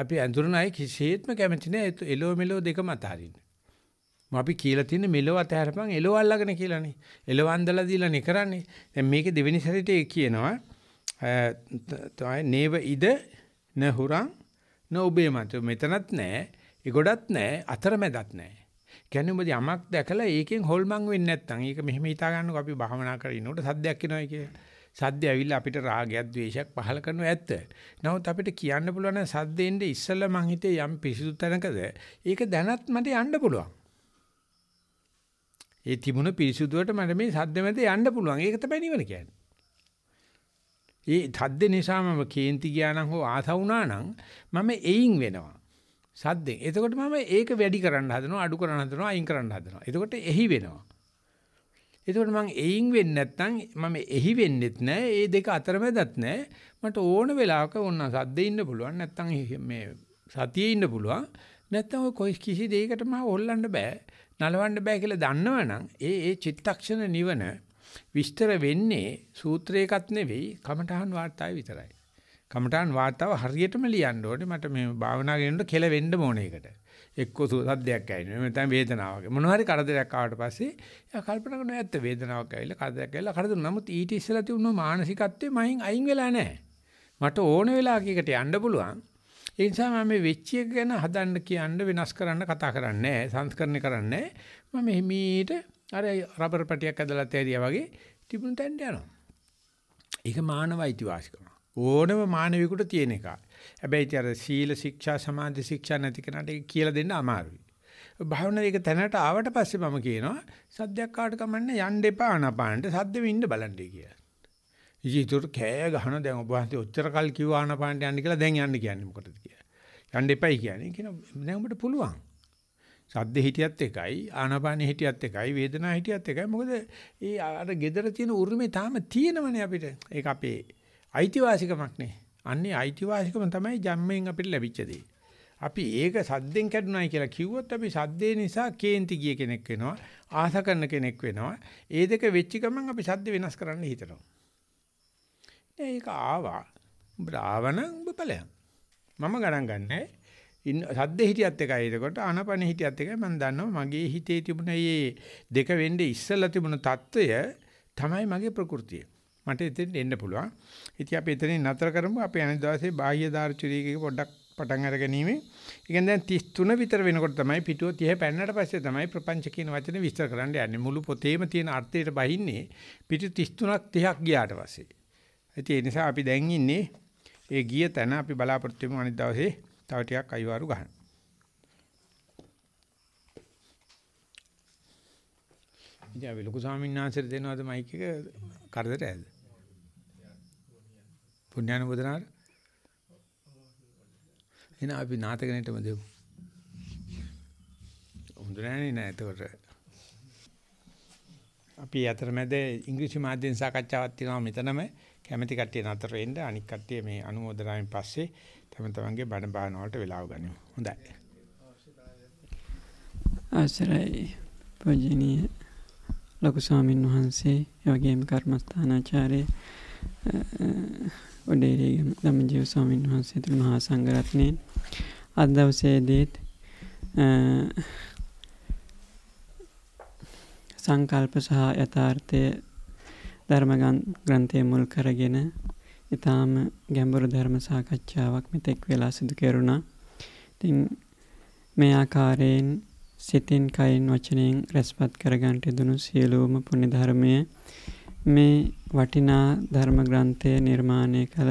අපි ඇඳුරන අය කිසිේත්ම කැමති නෑ එලෝ මෙලෝ දෙකම අතහරින්න. අපි කියලා තියෙන මෙලෝ අතහැරපන් එලෝ අල්ලගෙන කියලානේ. එලෝ අන්දලා දීලානේ කරන්නේ. දැන් මේකේ දෙවෙනි සැරේට කියනවා තමයි නේව ඉද න හුරං න ඔබේ මත මෙතනත් නෑ, ඒ ගොඩත් නෑ, අතරමැදත් නෑ. කියන්නේ ඔබ යමක් දැකලා ඒකෙන් හොල්මන් වෙන්නේ නැත්නම් ඒක මෙහෙම හිතා ගන්නකො අපි භවනා කරගෙන ඉන්නකොට සද්දයක් එනවායි කියලා. සද්ද ඇවිල්ලා අපිට රාගයක් ద్వේෂයක් පහල කරනු ඇත්ත. නමුත් අපිට කියන්න පුළුවන් සද්දෙන්ද ඉස්සෙල්ලා මං හිතේ යම් පිසිදු තැනකද ඒක දැනත් මට යන්න පුළුවන්. ඒ තිබුණ පිරිසුදුවට මට මේ සද්ද මැද යන්න පුළුවන්. ඒක තමයි නිවන කියන්නේ. ඒ සද්ද නිසා මම කේන්ති ගියා නම් හෝ ආස වුණා නම් මම එයින් වෙනවා. සද්දෙන්. එතකොට මම ඒක වැඩි කරන්න හදනවා, අඩු කරන්න හදනවා, අයින් කරන්න හදනවා. එතකොට එහි වෙනවා. එතකොට මං එයින් වෙන්නේ නැත්නම් මම එහි වෙන්නෙත් නැහැ. ඒ දෙක අතරමැදත් නැහැ. මට ඕන වෙලාවක ඕන සද්දේ ඉන්න පුළුවන්. නැත්නම් මේ සතියේ ඉන්න පුළුවන්. නැත්නම් ඔය කොයි කිසි දෙයකට මම හොල්ලන්න බෑ. නලවන්න බෑ කියලා දන්නවනම් ඒ ඒ චිත්තක්ෂණ නිවන විස්තර වෙන්නේ සූත්‍රයකත් නෙවෙයි කමඨහන් වාර්තාවේ විතරයි. කමඨහන් වාර්තාව හරියටම ලියන්න ඕනේ. මට මේ භාවනා කරනකොට කෙල වෙන්න ඕනේ ඒකට. එක්කෝ සද්දයක් ඇහෙනවා. එහෙම නැත්නම් වේදනාවක්. මොනවා හරි කරදරයක් ආවට පස්සේ එයා කල්පනා කරනවා ඇත්ත වේදනාවක් ඇවිල්ලා කරදරයක් ඇවිල්ලා කරදර. නමුත් ඊට ඉස්සෙල්ලා තිබුණු මානසිකත්වයේ මයින් අයින් වෙලා නැහැ. මට ඕන වෙලාවකයකට යන්න පුළුවන්. ඒ නිසා මම මේ වෙච්ච එක ගැන හදන්න කියන්න වෙනස් කරන්න කතා කරන්නේ නැහැ. සංස්කරණය කරන්නේ නැහැ. මම හිමීට අර රබර් පැටියක් ඇදලා තේරියා වගේ තිබුණු තැනට යනවා. ඒක මානවයිති වාසිකම. ඕනම මානවිකුට තියෙන එකයි. හැබැයි අර සීල ශික්ෂා සමාධි ශික්ෂා නැති කෙනාට කියලා දෙන්න අමාරුයි. භාවනා එක තැනට ආවට පස්සේ මම කියනවා සද්දයක් කාට කමන්න යන්න එපා අනපානට සද්දෙම ඉන්න බලන්න කියලා. ඊටුර කෑ ගහන දැන් ඔබ වහන්සේ ඔච්චර කල් කිව්වා අනපානට යන්න කියලා දැන් යන්න කියන්නේ මොකටද කියලා. යන්න එපයි කියන්නේ කියන දැන් ඔබට පුළුවන්. සද්ද හිටියත් එකයි ආනාපානෙ හිටියත් එකයි වේදනාව හිටියත් එකයි මොකද ඒ අර gedara තියෙන උරුමේ තාම තියෙනවනේ අපිට ඒක අපේ අයිතිවාසිකමක් නේ අන්නේ අයිතිවාසිකම තමයි ජම්මෙන් අපිට ලැබිච්ච දේ. අපි ඒක සද්දෙන් කැඩුනායි කියලා කිව්වොත් අපි සද්දේ නිසා කේන්ති ගිය කෙනෙක් වෙනවා ආස කරන කෙනෙක් වෙනවා ඒ දෙක වෙච්ච ගමන් අපි සද්ද වෙනස් කරන්න හිතනවා ඒක ආවා බ්‍රාවණ උඹ ඵලයන් මම ගණන් ගන්නෑ ඉන්න සද්දේ හිටියත් එකයි එතකොට ආනපන හිටියත් එකයි මම දන්නවා මගේ හිතේ තිබුණ මේ දෙක වෙන්නේ ඉස්සලා තිබුණ తত্ত্বය තමයි මගේ ප්‍රകൃතිය මට එතෙන් එන්න පුළුවන්. ඉතින් අපි එතනින් නතර කරමු. අපි අනිත් දවසේ බාහ්‍ය දාර්ශනිකයක පොඩ්ඩක් පටන් අරගැනීමේ. ඉතින් දැන් 33 විතර වෙනකොට තමයි පිටුව 30 පැන්නට පස්සේ තමයි ප්‍රපංච කියන වචනේ විස්තර කරන්න යන්නේ. මුළු පොතේම තියෙන අර්ථයට බහින්නේ පිටු 33ක් 30ක් ගියාට පස්සේ. ඉතින් ඒ නිසා අපි දැන් ඉන්නේ ඒ ගිය තැන අපි බලාපොරොත්තු වෙමු අනිත් දවසේ තව ටිකක් අයිවාරු ගන්න. ඉතින් අපි ලොකු ස්වාමීන් වහන්සේට දෙනවද මයික් එක? කරදර ඇද? පුණ්‍යානුමෝදනාට එහෙනම් අපි නාතකණයටම දෙමු. හොඳ නෑනේ නෑ එතකොට. අපි අතරමැද ඉංග්‍රීසි මාධ්‍යෙන් සාකච්ඡාවක් තියෙනවා මෙතනම කැමැති කට්ටිය නතර වෙන්න අනික් කට්ටිය මේ අනුමෝදනාවෙන් පස්සේ තම තමන්ගේ බණ බාන වලට වෙලාව ගනිමු. හොඳයි. ආශ්‍රයයි පූජනීය ලොකු ස්වාමීන් වහන්සේ යවගේම කර්මස්ථානාචාරය ඔඩේරේ දම ජීව ස්වාමීන් වහන්සේ තුළ මහා සංගරත්නයෙන් අදදවසේදේත් සංකල්ප සහ යථාර්ථය ධර්මගන් ග්‍රන්ථය මුල් කරගෙන ඉතාම ගැඹුරු ධර්ම සාකච්ඡාවක් මෙතෙක් වෙලා සිදු කෙරුණා තින් මේ ආකාරයෙන් සිතින් කයින් වචනයෙන් රැස්පත් කරගන්ට දුණු සියලූම පුුණිධර්මය මේ වටිනා ධර්මග්‍රන්ථය නිර්මාණය කළ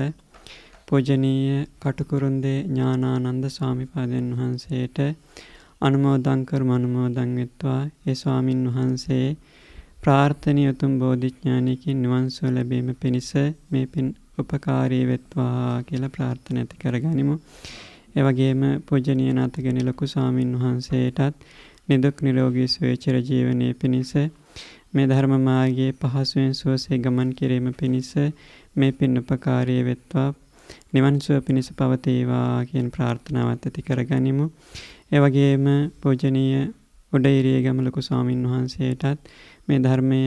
පෝජනීය කටුකුරුන්දේ ඥානානන්ද ස්වාමිපාදයන් වහන්සේට අනුමෝදංකර මනුමෝදං වෙත්වා ඒ ස්වාමින් වහන්සේ ප්‍රාර්ථනය උතුම් බෝධිඥානයකින් නිවන්සෝ ලැබීම පිණිස මේ පින් උපකාරී වෙත්වා කියලා ප්‍රාර්ථන ඇති කරගනිමු. එවගේම පූජනීය නාථගෙන ලොකු ස්වාමින් වහන්සේටත් නිදුක් නිරෝගී සුවය චිරජීවනයේ පිණිස මේ ධර්ම මාර්ගයේ පහසුවෙන් සුවසේ ගමන් කිරීම පිණිස මේ පින් උපකාරී වෙත්වා නිවන් සුව පිණිස පවතේවා කියන ප්‍රාර්ථනාවත් ඇති කරගනිමු. ඒ වගේම පූජනීය උඩේරිය ගම ලොකු ස්වාමින් වහන්සේටත් මේ ධර්මය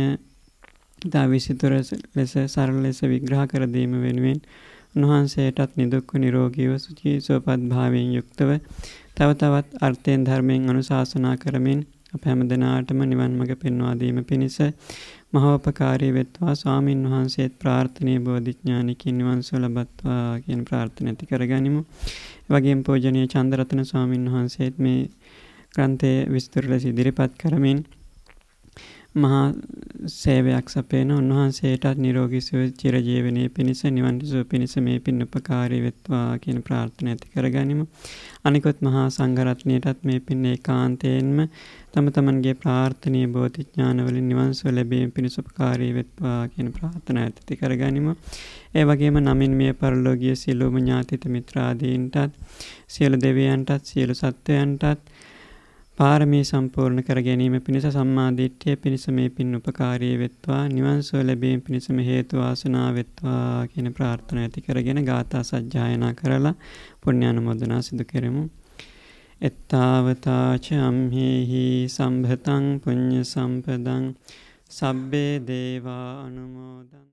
ඉතා විසිතුර ලෙස සරල ලෙස විග්‍රහ කර දීම වෙනුවෙන් උන්වහන්සේටත් නිදුක්ව නිරෝගීව සුචී සුවපත් භාවයෙන් යුක්තව තව තවත් අර්ථයෙන් ධර්මයෙන් අනුශාසනා කරමින් අප හැම දෙනාටම නිවන් මඟ පෙන්වා දීම පිණිස මහෝපකාරී වෙත්වා ස්වාමින් වහන්සේත් ප්‍රාර්ථනීය බෝධිඥානිකින් නිවන්සුව ලබත්වා කියන ප්‍රාර්ථන ඇති කරගනිමු. වගේම පූජනීය චන්දරතන ස්වාමින් වහන්සේත් මේ ග්‍රන්ථයේ විස්තර ලෙස ඉදිරිපත් කරමින් මහා සේවයක් සපේන උන්වහන්සේටත් නිරෝගිසුව චිරජීවනයේ පිණිස නිවන්ටිසුව පිණිස මේ පින් උපකාරී වෙත්වා කියන ප්‍රාර්ථන ඇති කරගනිමු. අනිකොත් මහා සංඝරත්නයටත් මේ පින් ඒකාන්තයෙන්ම තම තමන්ගේ ප්‍රාර්ථනීය බෝධිඥානවලින් නිවන්සුව ලැබීම පිණිස උපකාරී වෙත්වා කියන ප්‍රාර්ථන ඇති කරගනිමු. ඒ වගේම නමින් මේ පරලෝකීය සියලුම ඥාතිත මිත්‍රාදීන්ටත් සියලු දෙවියන්ටත් සියලු සත්වයන්ටත් පාරමී සම්පූර්ණ කර ගැනීම පිණිස සම්මාදිට්ඨිය පිණිස මේ පින් උපකාරී වෙත්වා නිවන් සුව ලැබීම පිණිසම හේතු වාසනා වෙත්වා කියන ප්‍රාර්ථනා ඇති කරගෙන ගාථා සජ්ජායනා කරලා පුණ්‍යානුමෝදනා සිදු කෙරෙමු එත්තාවතාච අම්හෙහි සම්භතං පුඤ්ඤ සම්පදං සබ්බේ දේවා අනුමෝදන්